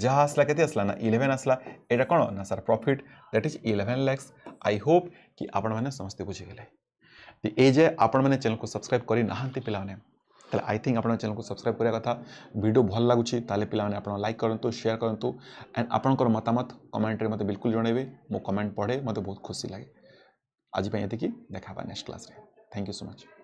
যা আসলা কেতে আসলা না ইলেভেন আসলা এটা কোণ না sir profit that is eleven lakhs I hope कि आपण मैंने समस्ते बुझीगले ये जे आपण मैंने चैनल को सब्सक्राइब करी नहांती पिला तेल आई थिंक आपन चैनल को सब्सक्राइब करा का भिड भल लगुच पे आप लाइक करूँ सेयार करूँ एंड आपंकर मतामत कमेन्ट में मतलब बिल्कुल जन मो कमेंट पढ़े मतलब बहुत खुशी लगे आज ये देखा next class thank you so much